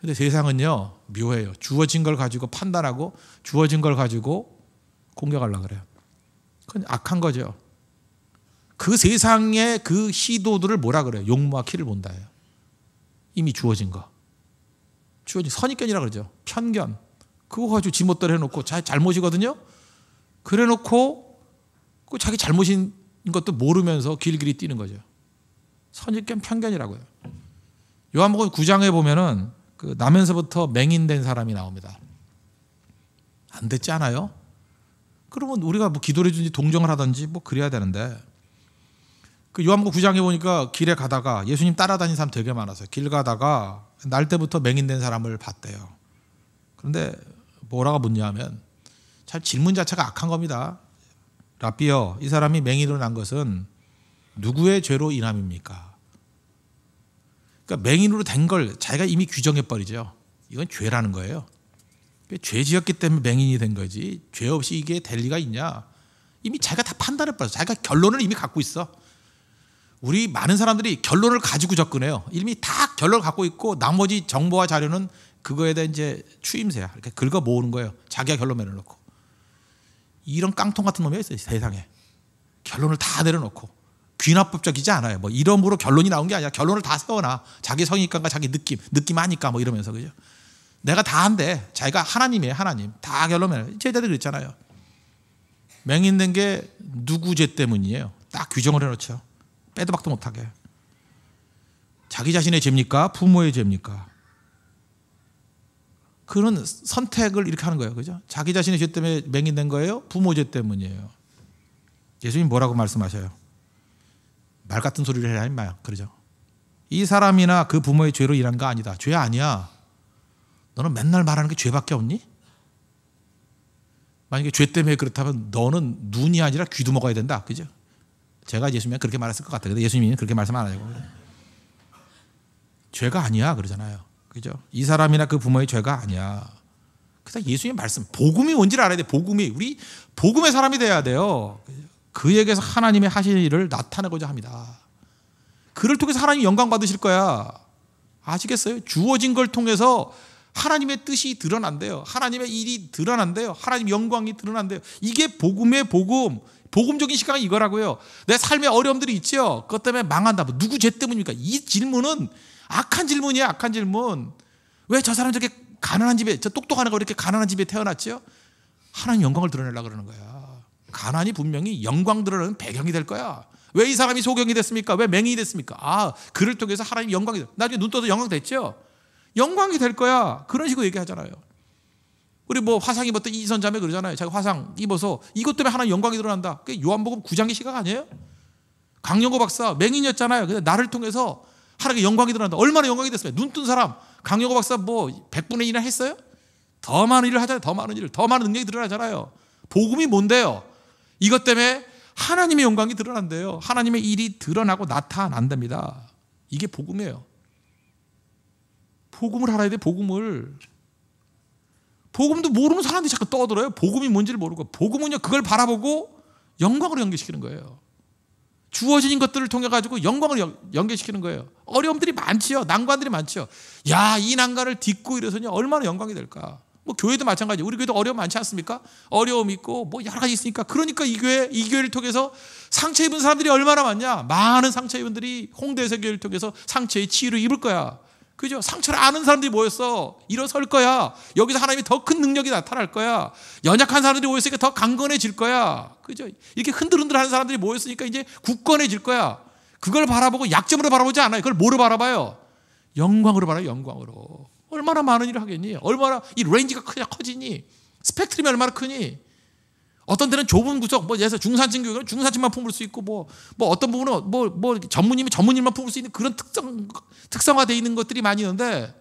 근데 세상은요 묘해요. 주어진 걸 가지고 판단하고 주어진 걸 가지고 공격하려 그래요. 그건 악한 거죠. 그 세상의 그 시도들을 뭐라 그래요? 용모와 키를 본다예요. 이미 주어진 거. 주어진 선입견이라 그러죠. 편견. 그거 가지고 지멋대로 해놓고 자, 잘못이거든요. 그래놓고 그 자기 잘못인 것도 모르면서 길길이 뛰는 거죠. 선입견 편견이라고요. 요한복음 9장에 보면은 그 나면서부터 맹인된 사람이 나옵니다. 안 됐지 않아요? 그러면 우리가 뭐 기도를 해주지 동정을 하든지 뭐 그래야 되는데 그 요한복음 9장에 보니까 길에 가다가 예수님 따라다니는 사람 되게 많아서길 가다가 날 때부터 맹인된 사람을 봤대요. 그런데 뭐라고 묻냐면 참 질문 자체가 악한 겁니다. 라비어이 사람이 맹인으로 난 것은 누구의 죄로 인함입니까? 그러니까 맹인으로 된 걸 자기가 이미 규정해 버리죠. 이건 죄라는 거예요. 죄 지었기 때문에 맹인이 된 거지. 죄 없이 이게 될 리가 있냐? 이미 자기가 다 판단해 버려어 자기가 결론을 이미 갖고 있어. 우리 많은 사람들이 결론을 가지고 접근해요. 이미 다 결론을 갖고 있고 나머지 정보와 자료는 그거에 대한 이제 추임새야. 이렇게 긁어 모으는 거예요. 자기가 결론 내려놓고. 이런 깡통 같은 놈이 있어요. 세상에. 결론을 다 내려놓고. 귀납법적이지 않아요. 뭐 이름으로 결론이 나온 게 아니라 결론을 다 세워놔. 자기 성의감과 자기 느낌, 느낌 하니까뭐 이러면서 그죠. 내가 다 한데 자기가 하나님이에요. 하나님. 다 결론을. 제자들 그랬잖아요. 맹인된 게 누구 죄 때문이에요. 딱 규정을 해놓죠. 빼도 박도 못하게. 자기 자신의 죄입니까? 부모의 죄입니까? 그런 선택을 이렇게 하는 거예요. 그죠? 자기 자신의 죄 때문에 맹인된 거예요? 부모 죄 때문이에요. 예수님 뭐라고 말씀하셔요? 말 같은 소리를 해라 임마야. 그러죠. 이 사람이나 그 부모의 죄로 일한 거 아니다. 죄 아니야. 너는 맨날 말하는 게 죄밖에 없니? 만약에 죄 때문에 그렇다면 너는 눈이 아니라 귀도 먹어야 된다. 그죠? 제가 예수님이 그렇게 말했을 것 같아요. 근데 예수님이 그렇게 말씀 안 하냐고. 죄가 아니야. 그러잖아요. 그죠? 이 사람이나 그 부모의 죄가 아니야. 그다 예수님 말씀, 복음이 뭔지를 알아야 돼. 복음이 우리 복음의 사람이 돼야 돼요. 그에게서 하나님의 하신 일을 나타내고자 합니다. 그를 통해서 하나님 영광 받으실 거야. 아시겠어요? 주어진 걸 통해서 하나님의 뜻이 드러난대요. 하나님의 일이 드러난대요. 하나님 영광이 드러난대요. 이게 복음의 복음. 복음적인 시각이 이거라고요. 내 삶의 어려움들이 있죠. 그것 때문에 망한다. 누구 죄 때문입니까? 이 질문은 악한 질문이야, 악한 질문. 왜 저 사람 저렇게 가난한 집에, 저 똑똑한 애가 이렇게 가난한 집에 태어났지요? 하나님 영광을 드러내려 고 그러는 거야. 가난이 분명히 영광 드러내는 배경이 될 거야. 왜 이 사람이 소경이 됐습니까? 왜 맹인이 됐습니까? 아, 그를 통해서 하나님 영광이 돼. 나중에 눈 떠서 영광 됐죠? 영광이 될 거야. 그런 식으로 얘기하잖아요. 우리 뭐 화상 입었던 이선 자매 그러잖아요. 자기 화상 입어서 이것 때문에 하나님 영광이 드러난다. 그게 요한복음 9장의 시각 아니에요? 강영호 박사 맹인이었잖아요. 그래서 나를 통해서 하나님의 영광이 드러난다. 얼마나 영광이 됐습니눈뜬 사람, 강영호 박사 뭐 100분의 1이나 했어요? 더 많은 일을 하잖아요. 더 많은 일을. 더 많은 능력이 드러나잖아요. 복음이 뭔데요? 이것 때문에 하나님의 영광이 드러난대요. 하나님의 일이 드러나고 나타난답니다. 이게 복음이에요. 복음을 알아야 돼, 복음을. 복음도 모르는 사람들이 자꾸 떠들어요. 복음이 뭔지를 모르고. 복음은요, 그걸 바라보고 영광으로 연결시키는 거예요. 주어진 것들을 통해 가지고 영광을 연, 계시키는 거예요. 어려움들이 많지요. 난관들이 많지요. 야, 이 난관을 딛고 이래서요. 얼마나 영광이 될까? 뭐 교회도 마찬가지. 우리 교회도 어려움 많지 않습니까? 어려움 있고 뭐 여러 가지 있으니까. 그러니까 이 교회 이 교회를 통해서 상처 입은 사람들이 얼마나 많냐? 많은 상처 입은들이 홍대에서 를 통해서 상처의 치유를 입을 거야. 그죠? 상처를 아는 사람들이 모였어. 일어설 거야. 여기서 하나님이 더 큰 능력이 나타날 거야. 연약한 사람들이 모였으니까 더 강건해질 거야. 그죠? 이렇게 흔들흔들 하는 사람들이 모였으니까 이제 굳건해질 거야. 그걸 바라보고 약점으로 바라보지 않아요. 그걸 뭐로 바라봐요? 영광으로 바라요, 영광으로. 얼마나 많은 일을 하겠니? 얼마나 이 레인지가 크냐, 커지니? 스펙트럼이 얼마나 크니? 어떤 데는 좁은 구석, 뭐 예서 중산층 교육은 중산층만 품을 수 있고 뭐뭐 뭐 어떤 부분은 뭐뭐 뭐, 뭐 전문님이 전문님만 품을 수 있는 그런 특성 특성화되어 있는 것들이 많이 있는데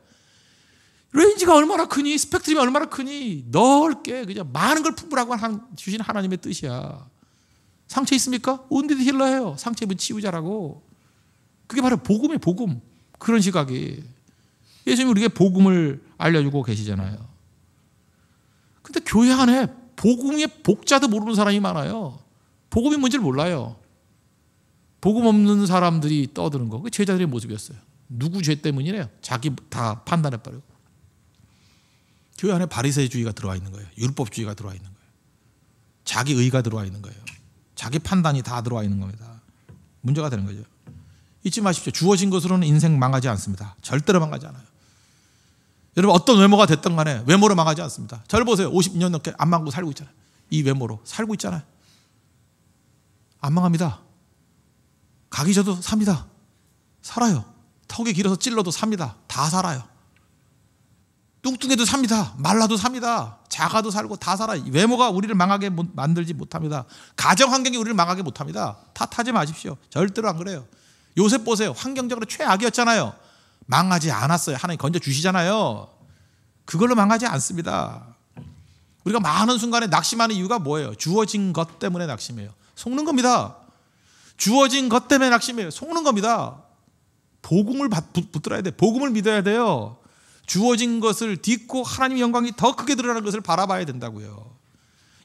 레인지가 얼마나 크니 스펙트럼이 얼마나 크니 넓게 그냥 많은 걸 품으라고 한, 주신 하나님의 뜻이야. 상처 있습니까? 온디드 힐러해요. 상처 입은 치유자라고. 그게 바로 복음이 복음. 그런 시각이 예수님 우리에게 복음을 알려주고 계시잖아요. 근데 교회 안에 복음의 복자도 모르는 사람이 많아요. 복음이 뭔지를 몰라요. 복음 없는 사람들이 떠드는 거. 그 제자들의 모습이었어요. 누구 죄 때문이래요? 자기 다 판단해 버리고. 교회 안에 바리새주의가 들어와 있는 거예요. 율법주의가 들어와 있는 거예요. 자기 의가 들어와 있는 거예요. 자기 판단이 다 들어와 있는 겁니다. 문제가 되는 거죠. 잊지 마십시오. 주어진 것으로는 인생 망하지 않습니다. 절대로 망하지 않아요. 여러분 어떤 외모가 됐든 간에 외모로 망하지 않습니다. 저를 보세요. 50년 넘게 안 망하고 살고 있잖아요. 이 외모로 살고 있잖아요. 안 망합니다. 각이 져도 삽니다. 살아요. 턱이 길어서 찔러도 삽니다. 다 살아요. 뚱뚱해도 삽니다. 말라도 삽니다. 작아도 살고 다 살아요. 외모가 우리를 망하게 만들지 못합니다. 가정 환경이 우리를 망하게 못합니다. 탓하지 마십시오. 절대로 안 그래요. 요셉 보세요. 환경적으로 최악이었잖아요. 망하지 않았어요. 하나님 건져 주시잖아요. 그걸로 망하지 않습니다. 우리가 많은 순간에 낙심하는 이유가 뭐예요? 주어진 것 때문에 낙심해요. 속는 겁니다. 주어진 것 때문에 낙심해요. 속는 겁니다. 복음을 붙들어야 돼. 복음을 믿어야 돼요. 주어진 것을 딛고 하나님 영광이 더 크게 드러나는 것을 바라봐야 된다고요.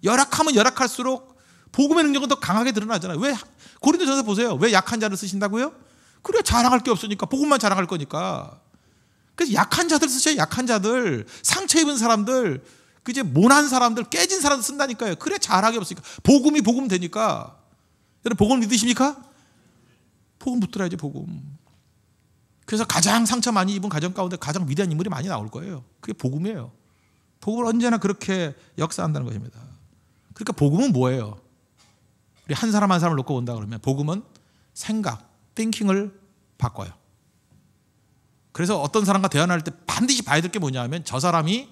열악하면 열악할수록 복음의 능력은 더 강하게 드러나잖아요. 왜 고린도전서 보세요. 왜 약한 자를 쓰신다고요? 그래 자랑할 게 없으니까 복음만 자랑할 거니까. 그래서 약한 자들 쓰세요 약한 자들, 상처 입은 사람들, 그제 모난 사람들, 깨진 사람들 쓴다니까요. 그래 자랑이 없으니까 복음이 복음 되니까. 여러분 복음 믿으십니까? 복음 붙들어야지 복음. 그래서 가장 상처 많이 입은 가정 가운데 가장 위대한 인물이 많이 나올 거예요. 그게 복음이에요. 복음을 언제나 그렇게 역사한다는 것입니다. 그러니까 복음은 뭐예요? 우리 한 사람 한 사람을 놓고 본다 그러면 복음은 생각, 띵킹을 바꿔요. 그래서 어떤 사람과 대화할 때 반드시 봐야 될 게 뭐냐 하면 저 사람이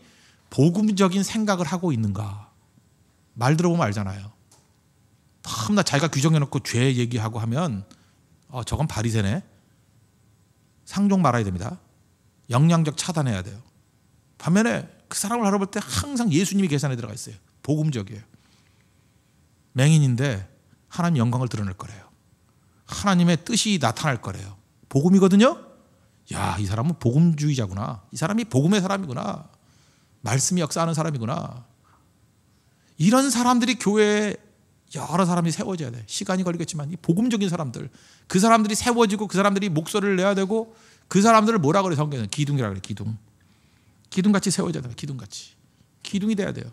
복음적인 생각을 하고 있는가. 말 들어보면 알잖아요. 다무나 자기가 규정해놓고 죄 얘기하고 하면 어, 저건 바리새네. 상종 말아야 됩니다. 영양적 차단해야 돼요. 반면에 그 사람을 알아볼 때 항상 예수님이 계산에 들어가 있어요. 복음적이에요. 맹인인데 하나님 영광을 드러낼 거래요. 하나님의 뜻이 나타날 거래요. 복음이거든요. 야, 이 사람은 복음주의자구나. 이 사람이 복음의 사람이구나. 말씀이 역사하는 사람이구나. 이런 사람들이 교회에 여러 사람이 세워져야 돼. 시간이 걸리겠지만 이 복음적인 사람들, 그 사람들이 세워지고 그 사람들이 목소리를 내야 되고 그 사람들을 뭐라 그래 성경에는 기둥이라 그래 기둥. 기둥같이 세워져야 돼. 기둥같이. 기둥이 돼야 돼요.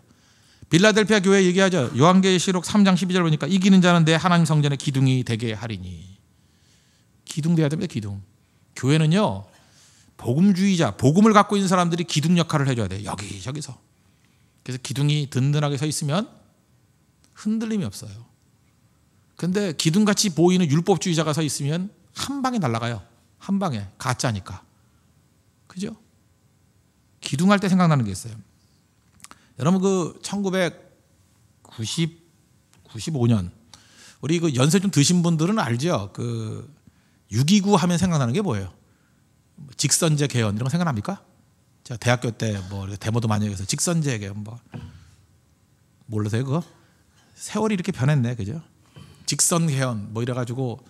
빌라델피아 교회 얘기하죠. 요한계시록 3장 12절 보니까 이기는 자는 내 하나님 성전의 기둥이 되게 하리니. 기둥 돼야 됩니다. 기둥. 교회는요. 복음주의자, 복음을 갖고 있는 사람들이 기둥 역할을 해줘야 돼요. 여기저기서. 그래서 기둥이 든든하게 서 있으면 흔들림이 없어요. 근데 기둥같이 보이는 율법주의자가 서 있으면 한 방에 날아가요. 한 방에. 가짜니까. 그죠? 기둥할 때 생각나는 게 있어요. 여러분 그 1990, 95년 우리 그 연세 좀 드신 분들은 알죠. 그629 하면 생각나는 게 뭐예요? 직선제 개헌 이런 거 생각납니까? 제가 대학교 때뭐 데모도 많이 해서 직선제 개헌 뭐몰르세요 그거? 세월이 이렇게 변했네 그죠? 직선 개헌 뭐 이래가지고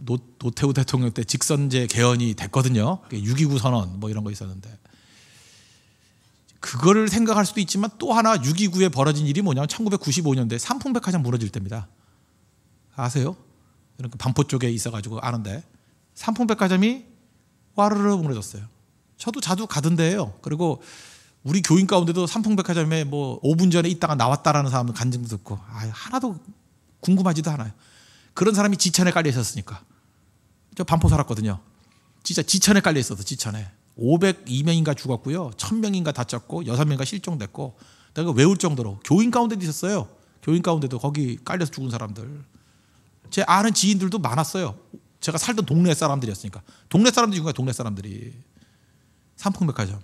노, 노태우 대통령 때 직선제 개헌이 됐거든요. 629 그 선언 뭐 이런 거 있었는데 그거를 생각할 수도 있지만 또 하나 6.29에 벌어진 일이 뭐냐면 1 9 9 5년대 삼풍백화점 무너질 때입니다. 아세요? 이런 그 반포 쪽에 있어가지고 아는데 삼풍백화점이 와르르 무너졌어요. 저도 자주 가던 데요 그리고 우리 교인 가운데도 삼풍백화점에 뭐 5분 전에 있다가 나왔다라는 사람은 간증도 듣고 아, 하나도 궁금하지도 않아요. 그런 사람이 지천에 깔려 있었으니까. 저 반포 살았거든요. 진짜 지천에 깔려 있었어, 지천에. 502명인가 죽었고요. 1000명인가 다쳤고 6명인가 실종됐고 내가 외울 정도로 교인 가운데도 있었어요. 교인 가운데도 거기 깔려서 죽은 사람들. 제 아는 지인들도 많았어요. 제가 살던 동네 사람들이었으니까. 동네 사람들이 누가 동네 사람들이 삼풍백화점.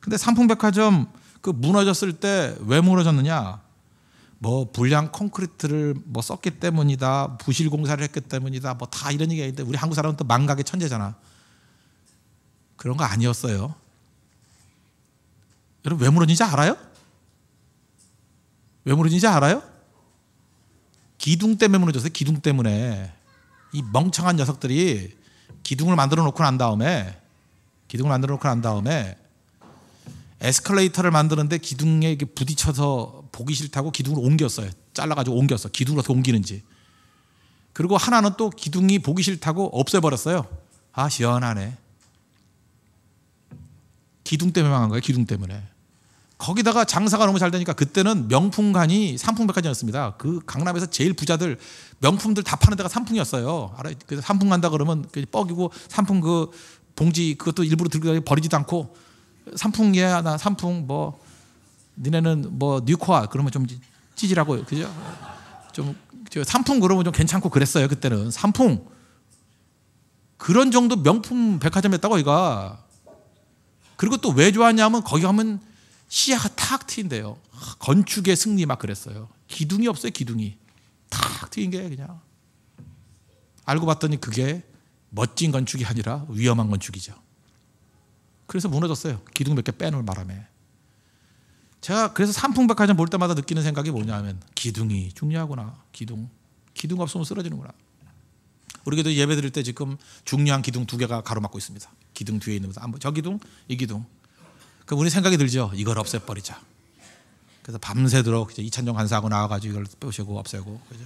근데 삼풍백화점 그 무너졌을 때 왜 무너졌느냐? 뭐 불량 콘크리트를 뭐 썼기 때문이다. 부실 공사를 했기 때문이다. 뭐 다 이런 얘기가 있는데 우리 한국 사람은 또 망각의 천재잖아. 그런 거 아니었어요. 여러분 왜 무너진지 알아요? 왜 무너진지 알아요? 기둥 때문에 무너졌어요. 기둥 때문에 이 멍청한 녀석들이 기둥을 만들어 놓고 난 다음에 기둥을 만들어 놓고 난 다음에 에스컬레이터를 만드는데 기둥에 부딪혀서 보기 싫다고 기둥을 옮겼어요. 잘라가지고 옮겼어. 기둥을 어떻게 옮기는지. 그리고 하나는 또 기둥이 보기 싫다고 없애버렸어요. 아, 시원하네. 기둥 때문에 망한 거예요. 기둥 때문에. 거기다가 장사가 너무 잘 되니까 그때는 명품관이 상품백화점이었습니다. 그 강남에서 제일 부자들 명품들 다 파는 데가 상품이었어요. 알아? 요 그래서 상품 간다 그러면 그 뻑이고 상품 그 봉지 그것도 일부러 들고 버리지도 않고 상품 예나 상품 뭐 니네는 뭐 뉴코아 그러면 좀 찌질하고 그죠? 좀 상품 그러면 좀 괜찮고 그랬어요 그때는 상품 그런 정도 명품 백화점이었다고 이거. 그리고 또 왜좋았냐면 거기 가면 시야가 탁 트인대요. 건축의 승리 막 그랬어요. 기둥이 없어요, 기둥이. 탁 트인 게 그냥. 알고 봤더니 그게 멋진 건축이 아니라 위험한 건축이죠. 그래서 무너졌어요. 기둥 몇 개 빼놓을 바람에. 제가 그래서 삼풍백화점 볼 때마다 느끼는 생각이 뭐냐면 기둥이 중요하구나. 기둥. 기둥 없으면 쓰러지는구나. 우리도 예배 드릴 때 지금 중요한 기둥 두 개가 가로막고 있습니다. 기둥 뒤에 있는 것은 저 기둥, 이 기둥. 그 우리 생각이 들죠. 이걸 없애버리자. 그래서 밤새도록 이제 이찬종 간사하고 나와가지고 이걸 빼시고 없애고 그죠.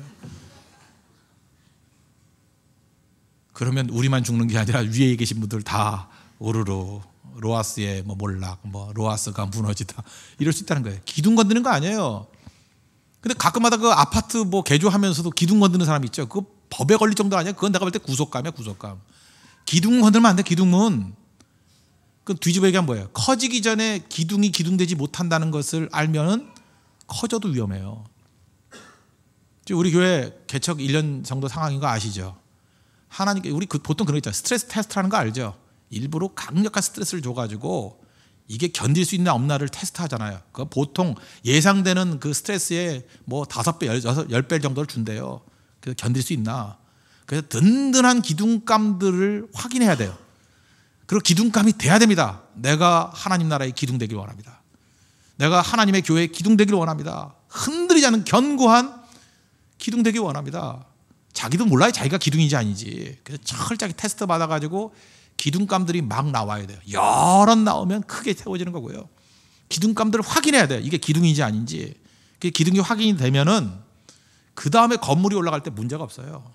그러면 우리만 죽는 게 아니라 위에 계신 분들 다 오르르 로아스의 뭐 몰락, 뭐 로아스가 무너지다 이럴 수 있다는 거예요. 기둥 건드는 거 아니에요. 근데 가끔마다 그 아파트 뭐 개조하면서도 기둥 건드는 사람 있죠. 그 법에 걸릴 정도 아니야. 그건 내가 볼 때 구속감이야, 구속감. 기둥 건들면 안 돼, 기둥은. 그 뒤집어 얘기하면 뭐예요? 커지기 전에 기둥이 기둥되지 못한다는 것을 알면은 커져도 위험해요. 우리 교회 개척 1년 정도 상황인 거 아시죠? 하나님께 우리 그 보통 그런 거있잖 스트레스 테스트라는 거 알죠? 일부러 강력한 스트레스를 줘가지고 이게 견딜 수 있나 없나를 테스트하잖아요. 그 보통 예상되는 그 스트레스의 뭐다 배, 여섯 배 정도를 준대요. 그래서 견딜 수 있나? 그래서 든든한 기둥감들을 확인해야 돼요. 그리고 기둥감이 돼야 됩니다. 내가 하나님 나라의 기둥 되길 원합니다. 내가 하나님의 교회의 기둥 되길 원합니다. 흔들리지 않은 견고한 기둥 되길 원합니다. 자기도 몰라요. 자기가 기둥인지 아닌지. 그래서 철저하게 테스트 받아가지고 기둥감들이 막 나와야 돼요. 여러 나오면 크게 세워지는 거고요. 기둥감들을 확인해야 돼요. 이게 기둥인지 아닌지. 기둥이 확인이 되면은 그 다음에 건물이 올라갈 때 문제가 없어요.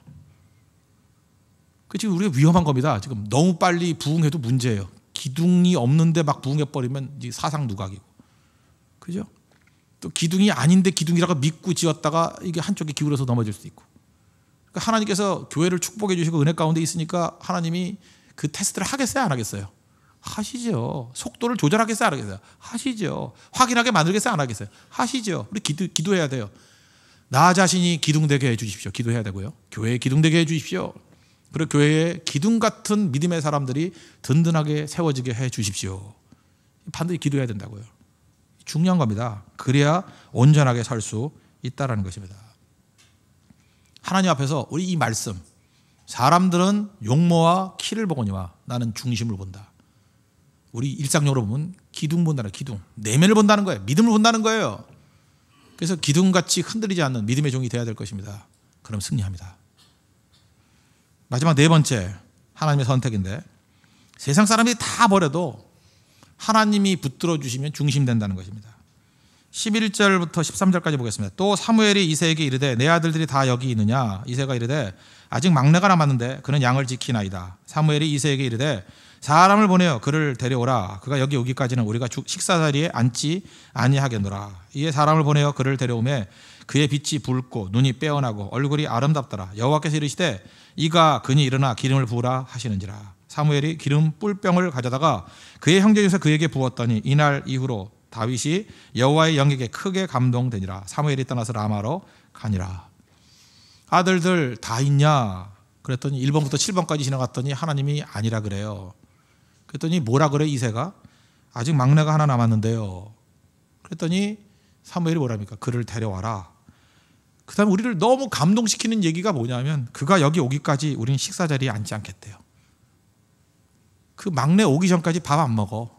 그 지금 우리가 위험한 겁니다. 지금 너무 빨리 부흥해도 문제예요. 기둥이 없는데 막 부흥해 버리면 이제 사상 누각이고, 그죠? 또 기둥이 아닌데 기둥이라고 믿고 지었다가 이게 한쪽에 기울어서 넘어질 수도 있고. 그러니까 하나님께서 교회를 축복해 주시고 은혜 가운데 있으니까 하나님이 그 테스트를 하겠어요, 안 하겠어요? 하시죠. 속도를 조절하겠어요, 안 하겠어요? 하시죠. 확인하게 만들겠어요, 안 하겠어요? 하시죠. 우리 기도, 기도해야 돼요. 나 자신이 기둥되게 해 주십시오. 기도해야 되고요. 교회에 기둥되게 해 주십시오. 그리고 교회의 기둥 같은 믿음의 사람들이 든든하게 세워지게 해 주십시오. 반드시 기도해야 된다고요. 중요한 겁니다. 그래야 온전하게 살 수 있다라는 것입니다. 하나님 앞에서 우리 이 말씀 사람들은 용모와 키를 보거니와 나는 중심을 본다. 우리 일상적으로 보면 기둥 본다는 기둥 내면을 본다는 거예요. 믿음을 본다는 거예요. 그래서 기둥같이 흔들리지 않는 믿음의 종이 되어야 될 것입니다. 그럼 승리합니다. 마지막 네 번째 하나님의 선택인데 세상 사람들이 다 버려도 하나님이 붙들어 주시면 중심된다는 것입니다. 11절부터 13절까지 보겠습니다. 또 사무엘이 이세에게 이르되 내 아들들이 다 여기 있느냐 이세가 이르되 아직 막내가 남았는데 그는 양을 지키나이다. 사무엘이 이세에게 이르되 사람을 보내어 그를 데려오라. 그가 여기 오기까지는 우리가 식사 자리에 앉지 아니하겠노라. 이에 사람을 보내어 그를 데려오매 그의 빛이 붉고 눈이 빼어나고 얼굴이 아름답더라. 여호와께서 이르시되 이가 그니 일어나 기름을 부으라 하시는지라. 사무엘이 기름 뿔병을 가져다가 그의 형제 중에서 그에게 부었더니 이날 이후로 다윗이 여호와의 영역에 크게 감동되니라. 사무엘이 떠나서 라마로 가니라. 아들들 다 있냐? 그랬더니 1번부터 7번까지 지나갔더니 하나님이 아니라 그래요. 그랬더니 뭐라 그래 이세가? 아직 막내가 하나 남았는데요. 그랬더니 사무엘이 뭐랍니까? 그를 데려와라. 그다음에 우리를 너무 감동시키는 얘기가 뭐냐면 그가 여기 오기까지 우리는 식사 자리에 앉지 않겠대요. 그 막내 오기 전까지 밥 안 먹어.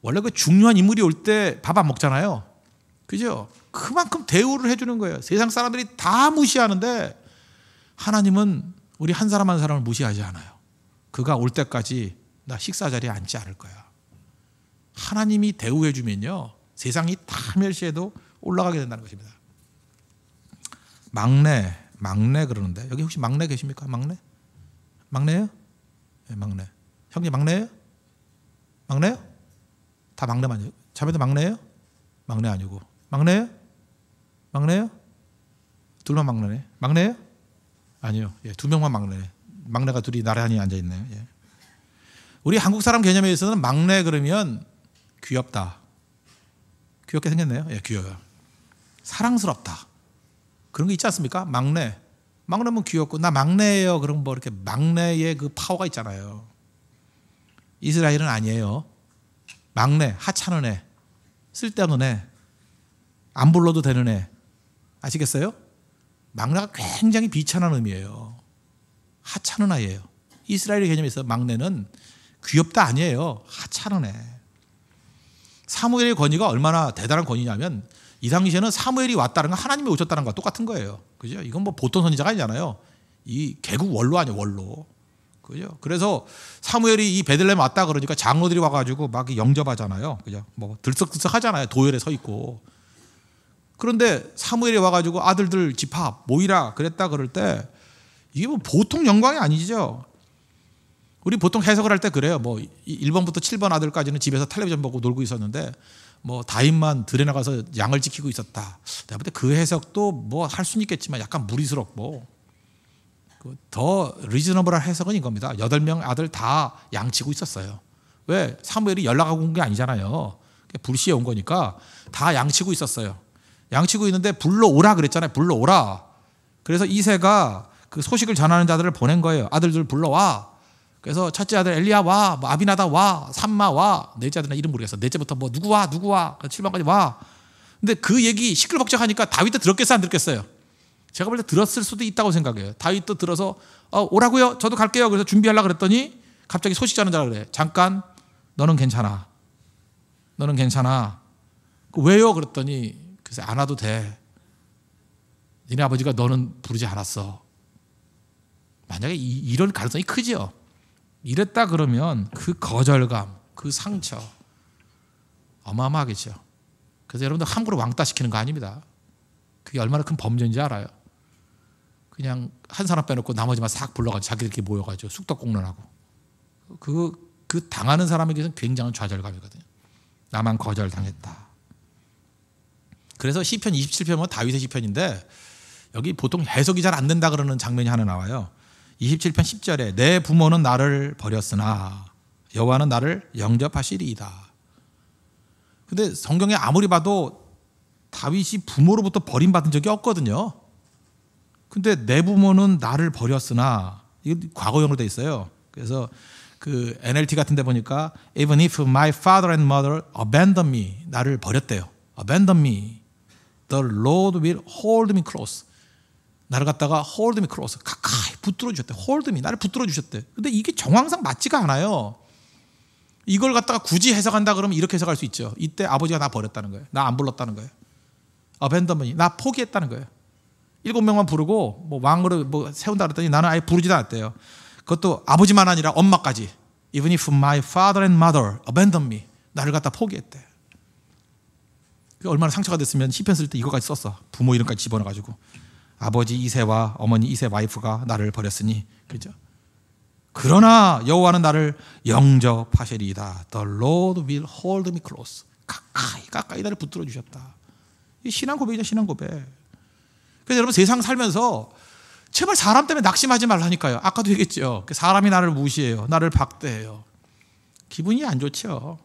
원래 그 중요한 인물이 올 때 밥 안 먹잖아요. 그죠? 그만큼 대우를 해주는 거예요. 세상 사람들이 다 무시하는데 하나님은 우리 한 사람 한 사람을 무시하지 않아요. 그가 올 때까지 나 식사 자리에 앉지 않을 거야. 하나님이 대우해주면요. 세상이 다 멸시해도 올라가게 된다는 것입니다. 막내, 막내 그러는데 여기 혹시 막내 계십니까? 막내? 막내요? 네, 예, 막내. 형님 막내예요? 막내요? 다 막내만 요 자매도 막내예요? 막내 아니고 막내예요? 막내요? 둘만 막내네. 막내요? 아니요. 예, 두 명만 막내네. 막내가 둘이 나란히 앉아 있네요. 예. 우리 한국 사람 개념에 있어서는 막내 그러면 귀엽다. 귀엽게 생겼네요. 예, 귀여워요. 사랑스럽다. 그런 게 있지 않습니까? 막내. 막내면 귀엽고 나 막내예요. 그럼 뭐 이렇게 막내의 그 파워가 있잖아요. 이스라엘은 아니에요. 막내, 하찮은 애, 쓸데없는 애, 안 불러도 되는 애. 아시겠어요? 막내가 굉장히 비천한 의미예요. 하찮은 아이예요. 이스라엘의 개념에서 막내는 귀엽다 아니에요. 하찮은 애. 사무엘의 권위가 얼마나 대단한 권위냐면 이상시에는 사무엘이 왔다는 건 하나님이 오셨다는 것과 똑같은 거예요. 그죠? 이건 뭐 보통 선지자가 아니잖아요. 이 개국 원로 아니에요, 원로. 그죠? 그래서 사무엘이 이 베들레헴 왔다 그러니까 장로들이 와가지고 막 영접하잖아요. 그죠? 뭐 들썩들썩 하잖아요. 도열에 서 있고. 그런데 사무엘이 와가지고 아들들 집합 모이라 그랬다 그럴 때 이게 뭐 보통 영광이 아니죠. 우리 보통 해석을 할 때 그래요. 뭐 1번부터 7번 아들까지는 집에서 텔레비전 보고 놀고 있었는데 뭐다인만 들에 나가서 양을 지키고 있었다. 내가 볼때그 해석도 뭐 할 수는 있겠지만 약간 무리스럽고 뭐 그 더 리즈너블한 해석은 이겁니다. 여덟 명 아들 다 양치고 있었어요. 왜 사무엘이 연락하고 온 게 아니잖아요. 불시에 온 거니까 다 양치고 있었어요. 양치고 있는데 불러오라 그랬잖아요. 불러오라. 그래서 이세가 그 소식을 전하는 자들을 보낸 거예요. 아들들 불러와. 그래서 첫째 아들 엘리야 와, 뭐 아비나다 와, 삼마 와, 넷째 아들나 이름 모르겠어. 넷째부터 뭐 누구 와, 누구 와, 7번까지 와. 근데 그 얘기 시끌벅적하니까 다윗도 들었겠어안 들었겠어요? 제가 볼 때 들었을 수도 있다고 생각해요. 다윗도 들어서 어, 오라고요. 저도 갈게요. 그래서 준비하려 그랬더니 갑자기 소식 전는 자가 그래. 잠깐 너는 괜찮아. 너는 괜찮아. 그 왜요? 그랬더니 글쎄, 안 와도 돼. 니네 아버지가 너는 부르지 않았어. 만약에 이, 런 가능성이 크지요. 이랬다 그러면 그 거절감, 그 상처 어마어마하겠죠. 그래서 여러분들 함부로 왕따 시키는 거 아닙니다. 그게 얼마나 큰 범죄인지 알아요. 그냥 한 사람 빼놓고 나머지만 싹 불러가지고 자기들끼리 모여가지고 쑥덕공론하고 그, 그 당하는 사람에게는 굉장한 좌절감이거든요. 나만 거절당했다. 그래서 시편 27편은 다윗의 시편인데 여기 보통 해석이 잘 안 된다 그러는 장면이 하나 나와요. 27편 10절에 내 부모는 나를 버렸으나 여호와는 나를 영접하시리이다. 근데 성경에 아무리 봐도 다윗이 부모로부터 버림받은 적이 없거든요. 근데 내 부모는 나를 버렸으나 이거 과거형으로 돼 있어요. 그래서 그 NLT 같은 데 보니까 even if my father and mother abandon me 나를 버렸대요. abandon me the Lord will hold me close. 나를 갖다가 hold me close. 가까 붙들어 주셨대. 홀드미 나를 붙들어 주셨대. 근데 이게 정황상 맞지가 않아요. 이걸 갖다가 굳이 해석한다 그러면 이렇게 해석할 수 있죠. 이때 아버지가 나 버렸다는 거예요. 나 안 불렀다는 거예요. 어벤더먼이 나 포기했다는 거예요. 일곱 명만 부르고 뭐 왕으로 뭐 세운다 그랬더니 나는 아예 부르지도 않았대요. 그것도 아버지만 아니라 엄마까지. Even if my father and mother abandon me. 나를 갖다 포기했대. 얼마나 상처가 됐으면 시편 쓸 때 이거까지 썼어. 부모 이름까지 집어넣어가지고. 아버지 이세와 어머니 이세 와이프가 나를 버렸으니 그죠? 그러나 여호와는 나를 영접하시리이다. The Lord will hold me close. 가까이 가까이 나를 붙들어 주셨다. 신앙 고백이죠, 신앙 고백. 그래서 여러분 세상 살면서 제발 사람 때문에 낙심하지 말라니까요. 아까도 얘기했죠. 그 사람이 나를 무시해요. 나를 박대해요. 기분이 안 좋죠.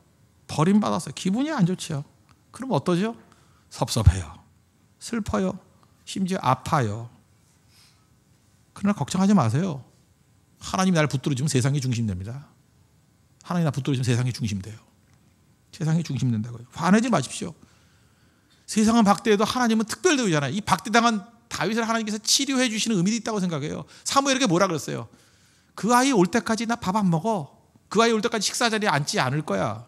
버림받았어요. 기분이 안 좋죠. 그럼 어떠죠? 섭섭해요. 슬퍼요. 심지어 아파요. 그러나 걱정하지 마세요. 하나님이 날 붙들어주면 세상이 중심됩니다. 하나님이 나 붙들어주면 세상이 중심돼요. 세상이 중심된다고요. 화내지 마십시오. 세상은 박대해도 하나님은 특별대우잖아요. 이 박대당한 다윗을 하나님께서 치료해 주시는 의미도 있다고 생각해요. 사무엘에게 뭐라 그랬어요? 그 아이 올 때까지 나 밥 안 먹어. 그 아이 올 때까지 식사 자리에 앉지 않을 거야.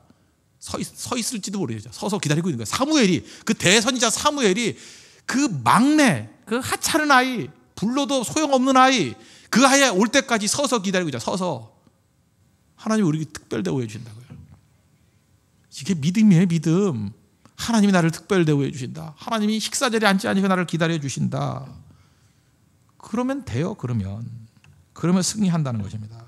서, 있, 을지도 모르죠. 겠 서서 기다리고 있는 거야. 사무엘이 그 대선지자 사무엘이 그 막내, 그 하찮은 아이, 불러도 소용없는 아이, 그아이올 때까지 서서 기다리고 있자, 서서. 하나님 우리에게 특별 대우해 주신다고요. 이게 믿음이에요, 믿음. 하나님이 나를 특별 대우해 주신다. 하나님이 식사 자리에 앉지 않으시 나를 기다려 주신다. 그러면 돼요, 그러면. 그러면 승리한다는 것입니다.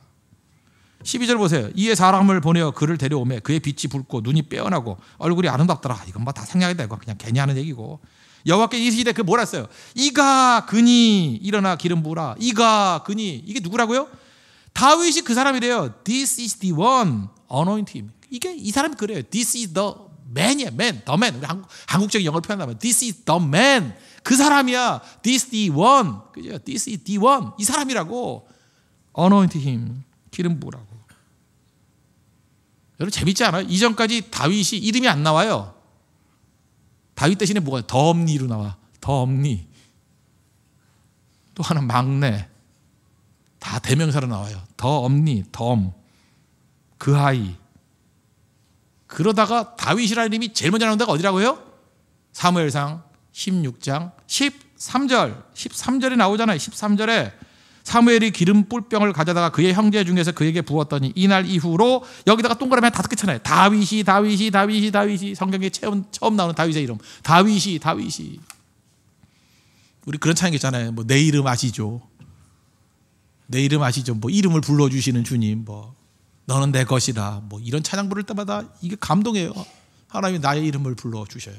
12절 보세요. 이에 사람을 보내어 그를 데려오매 그의 빛이 붉고 눈이 빼어나고 얼굴이 아름답더라. 이건 뭐다 생략이다. 이거 그냥 괜히 하는 얘기고. 여호와께 이르시되 그 뭐라 했어요? 이가 그니 일어나 기름 부라. 이가 그니 이게 누구라고요? 다윗이 그 사람이래요. This is the one a n o i n t i n 이게 이 사람이 그래요. This is the man이야. man, the man. 우리 한국, 적인 영어 표현하면 this is the man. 그 사람이야. This is the one. 그죠? This is the one. 이 사람이라고 anoint him. 기름 부라고. 여러분 재밌지 않아요? 이전까지 다윗이 이름이 안 나와요. 다윗 대신에 뭐가 덤니로 나와. 덤니. 또 하나 막내. 다 대명사로 나와요. 덤니, 덤. 그 아이. 그러다가 다윗이라는 이름이 제일 먼저 나오 데가 어디라고요? 사무엘상 16장 13절. 13절에 나오잖아요. 13절에 사무엘이 기름 뿔병을 가져다가 그의 형제 중에서 그에게 부었더니 이날 이후로 여기다가 동그라미 한 다섯 개 쳐놔요. 다윗이 다윗이 다윗이 다윗이 성경에 처음, 처음 나오는 다윗의 이름 다윗이 다윗이 우리 그런 찬양 있잖아요. 뭐 내 이름 아시죠? 내 이름 아시죠? 뭐 이름을 불러주시는 주님 뭐 너는 내 것이다 뭐 이런 찬양 부를 때마다 이게 감동해요. 하나님이 나의 이름을 불러주셔요.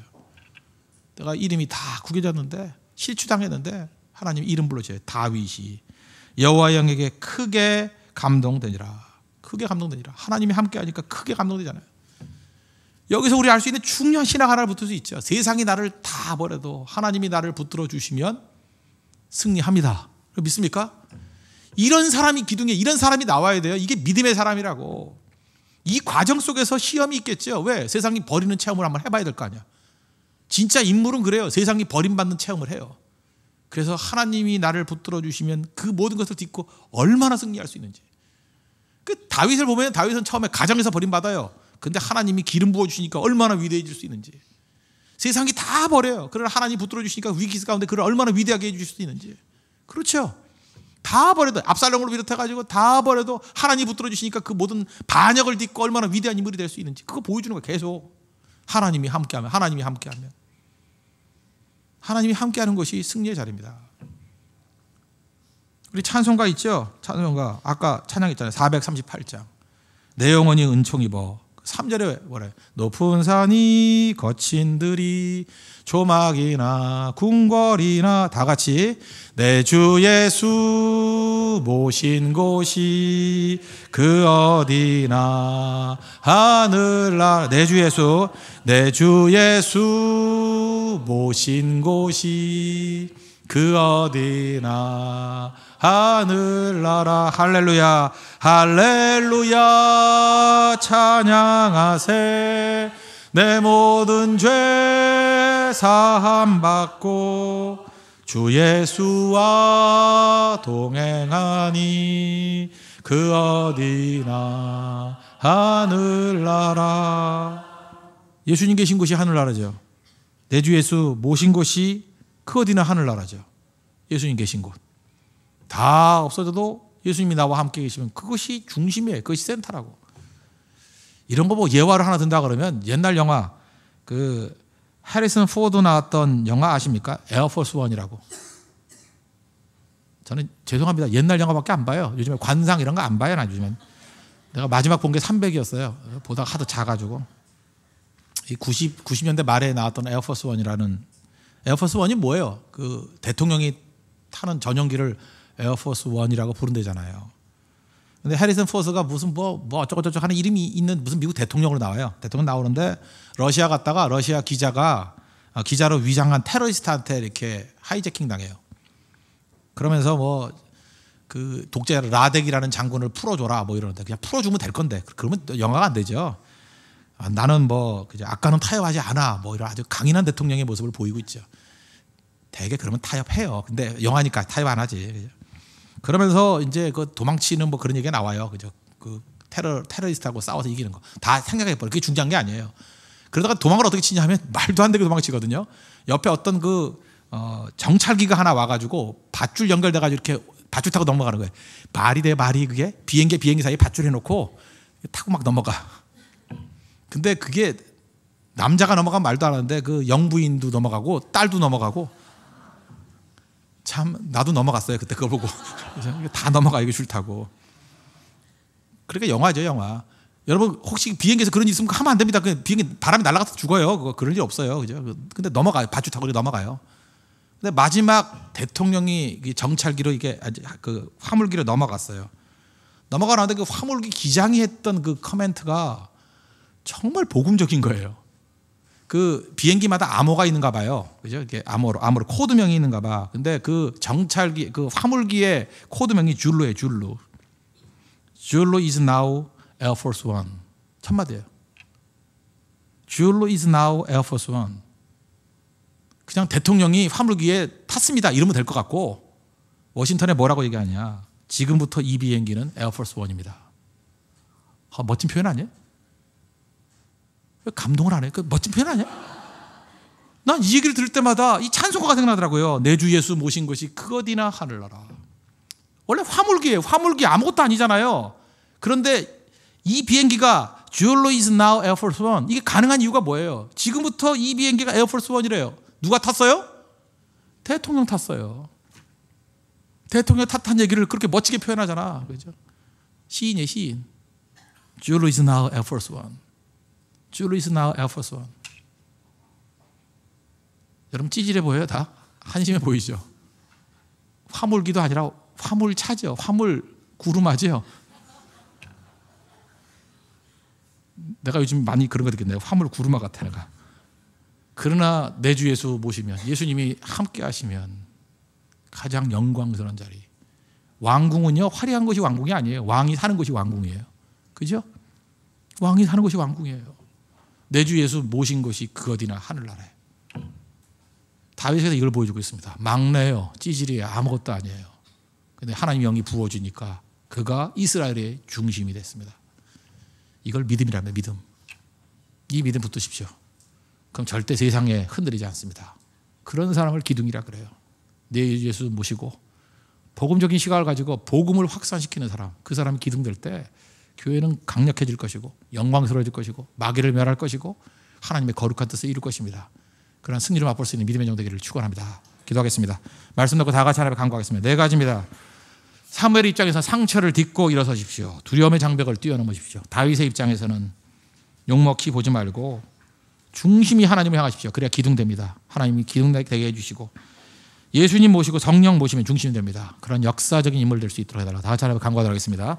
내가 이름이 다 구겨졌는데 실추당했는데 하나님 이름 불러줘요. 다윗이 여호와의 영에게 크게 감동되니라. 크게 감동되니라. 하나님이 함께하니까 크게 감동되잖아요. 여기서 우리 알 수 있는 중요한 신학 하나를 붙을 수 있죠. 세상이 나를 다 버려도 하나님이 나를 붙들어 주시면 승리합니다. 믿습니까? 이런 사람이 기둥에 이런 사람이 나와야 돼요. 이게 믿음의 사람이라고. 이 과정 속에서 시험이 있겠죠. 왜? 세상이 버리는 체험을 한번 해봐야 될 거 아니야. 진짜 인물은 그래요. 세상이 버림받는 체험을 해요. 그래서 하나님이 나를 붙들어 주시면 그 모든 것을 딛고 얼마나 승리할 수 있는지. 그 다윗을 보면 다윗은 처음에 가정에서 버림받아요. 근데 하나님이 기름 부어 주시니까 얼마나 위대해질 수 있는지. 세상이 다 버려요. 그러나 하나님 붙들어 주시니까 위기 가운데 그를 얼마나 위대하게 해 주실 수 있는지. 그렇죠. 다 버려도 압살롬으 비롯해 가지고 다 버려도 하나님 붙들어 주시니까 그 모든 반역을 딛고 얼마나 위대한 인물이 될 수 있는지 그거 보여주는 거 계속 하나님이 함께하면 하나님이 함께하면 하나님이 함께하는 것이 승리의 자리입니다. 우리 찬송가 있죠? 찬송가 아까 찬양 있잖아요. 438장. 내 영혼이 은총 입어 3절에 뭐래? 높은 산이 거친 들이 조막이나 궁궐이나 다 같이 내 주 예수 모신 곳이 그 어디나 하늘나 내 주 예수 내 주 예수 모신 곳이 그 어디나 하늘나라 할렐루야 할렐루야 찬양하세 내 모든 죄 사함 받고 주 예수와 동행하니 그 어디나 하늘나라 예수님 계신 곳이 하늘나라죠 내 주 예수 모신 곳이 그 어디나 하늘나라죠. 예수님 계신 곳. 다 없어져도 예수님이 나와 함께 계시면 그것이 중심이에요. 그것이 센터라고. 이런 거 보고 뭐 예화를 하나 든다 그러면 옛날 영화 그 해리슨 포드 나왔던 영화 아십니까? 에어포스 원이라고. 저는 죄송합니다. 옛날 영화밖에 안 봐요. 요즘에 관상 이런 거 안 봐요. 요즘엔. 내가 마지막 본 게 300이었어요. 보다가 하도 작아지고. 90, 90년대 말에 나왔던 에어포스 원이라는 에어포스 원이 뭐예요? 그 대통령이 타는 전용기를 에어포스 원이라고 부른대잖아요. 근데 해리슨 포스가 무슨 뭐, 뭐 어쩌고저쩌고 하는 이름이 있는 무슨 미국 대통령으로 나와요. 대통령 나오는데 러시아 갔다가 러시아 기자가 어, 기자로 위장한 테러리스트한테 이렇게 하이제킹 당해요. 그러면서 뭐 그 독재 라덱이라는 장군을 풀어줘라 뭐 이러는데 그냥 풀어주면 될 건데 그러면 영화가 안 되죠. 아, 나는 뭐 그저 아까는 타협하지 않아 뭐 이런 아주 강인한 대통령의 모습을 보이고 있죠. 대개 그러면 타협해요. 근데 영화니까 타협 안 하지. 그러면서 이제 그 도망치는 뭐 그런 얘기가 나와요. 그죠? 그 테러 테러리스트하고 싸워서 이기는 거다 생각해 버려. 그게 중요한 게 아니에요. 그러다가 도망을 어떻게 치냐 하면 말도 안 되게 도망치거든요. 옆에 어떤 그 어, 정찰기가 하나 와가지고 밧줄 연결돼가지고 이렇게 밧줄 타고 넘어가는 거예요. 말이 돼 말이 그게 비행기 비행기 사이에 밧줄 해놓고 타고 막 넘어가. 근데 그게 남자가 넘어가면 말도 안 하는데 그 영부인도 넘어가고 딸도 넘어가고 참 나도 넘어갔어요 그때 그거 보고 다 넘어가 이게 싫다고 그러니까 영화죠 영화 여러분 혹시 비행기에서 그런 일 있으면 하면 안 됩니다 그 비행기 바람이 날아가서 죽어요 그거 그런 일 없어요 그죠 근데 넘어가요 밧줄 타고 넘어가요 근데 마지막 대통령이 정찰기로 이게 그 화물기로 넘어갔어요 넘어가는데 그 화물기 기장이 했던 그 커멘트가 정말 복음적인 거예요. 그 비행기마다 암호가 있는가 봐요. 그죠? 이게 암호로 암호로 코드명이 있는가 봐. 근데 그 정찰기 그 화물기에 코드명이 줄로예 줄로. 줄로 is now Air Force One. 첫 마디예요. 줄로 is now Air Force One. 그냥 대통령이 화물기에 탔습니다. 이러면 될 것 같고 워싱턴에 뭐라고 얘기하냐. 지금부터 이 비행기는 에어포스 원입니다. 아, 멋진 표현 아니에요? 감동을 안 해? 그 멋진 표현 아니야? 난 이 얘기를 들을 때마다 이 찬송가가 생각나더라고요. 내 주 예수 모신 것이 그것이나 하늘나라. 원래 화물기예요. 화물기 아무것도 아니잖아요. 그런데 이 비행기가 주얼로 is now 에어포스 원 이게 가능한 이유가 뭐예요? 지금부터 이 비행기가 에어포스 원이래요. 누가 탔어요? 대통령 탔어요. 대통령 탓한 얘기를 그렇게 멋지게 표현하잖아. 그죠? 시인의 시인. 주얼로 is now 에어포스 원. 줄 is now out for swan. 여러분 찌질해 보여요 다? 한심해 보이죠? 화물기도 아니라 화물차죠. 화물 구름하죠. 내가 요즘 많이 그런 거 듣겠네요. 화물 구름아 같아 내가. 그러나 내 주 예수 모시면 예수님이 함께 하시면 가장 영광스러운 자리. 왕궁은요 화려한 것이 왕궁이 아니에요. 왕이 사는 것이 왕궁이에요. 그죠? 왕이 사는 것이 왕궁이에요. 내주 예수 모신 것이 그어디나 하늘나라에. 다윗에서 이걸 보여주고 있습니다. 막내요, 찌질이에요, 아무것도 아니에요. 근데 하나님 영이 부어주니까 그가 이스라엘의 중심이 됐습니다. 이걸 믿음이라며 믿음. 이 믿음 붙드십시오. 그럼 절대 세상에 흔들리지 않습니다. 그런 사람을 기둥이라 그래요. 내 예수 모시고 복음적인 시각을 가지고 복음을 확산시키는 사람, 그 사람이 기둥될 때 교회는 강력해질 것이고 영광스러워질 것이고 마귀를 멸할 것이고 하나님의 거룩한 뜻을 이룰 것입니다. 그런 승리를 맛볼 수 있는 믿음의 종 되기를 축원합니다. 기도하겠습니다. 말씀 놓고 다 같이 하나님 간구하겠습니다. 네 가지입니다. 사무엘 입장에서 상처를 딛고 일어서십시오. 두려움의 장벽을 뛰어넘으십시오. 다윗의 입장에서는 욕먹히 보지 말고 중심이 하나님을 향하십시오. 그래야 기둥됩니다. 하나님이 기둥되게 해주시고 예수님 모시고 성령 모시면 중심이 됩니다. 그런 역사적인 인물 될수 있도록 해달라. 다 같이 하나님 간구하도록 하겠습니다.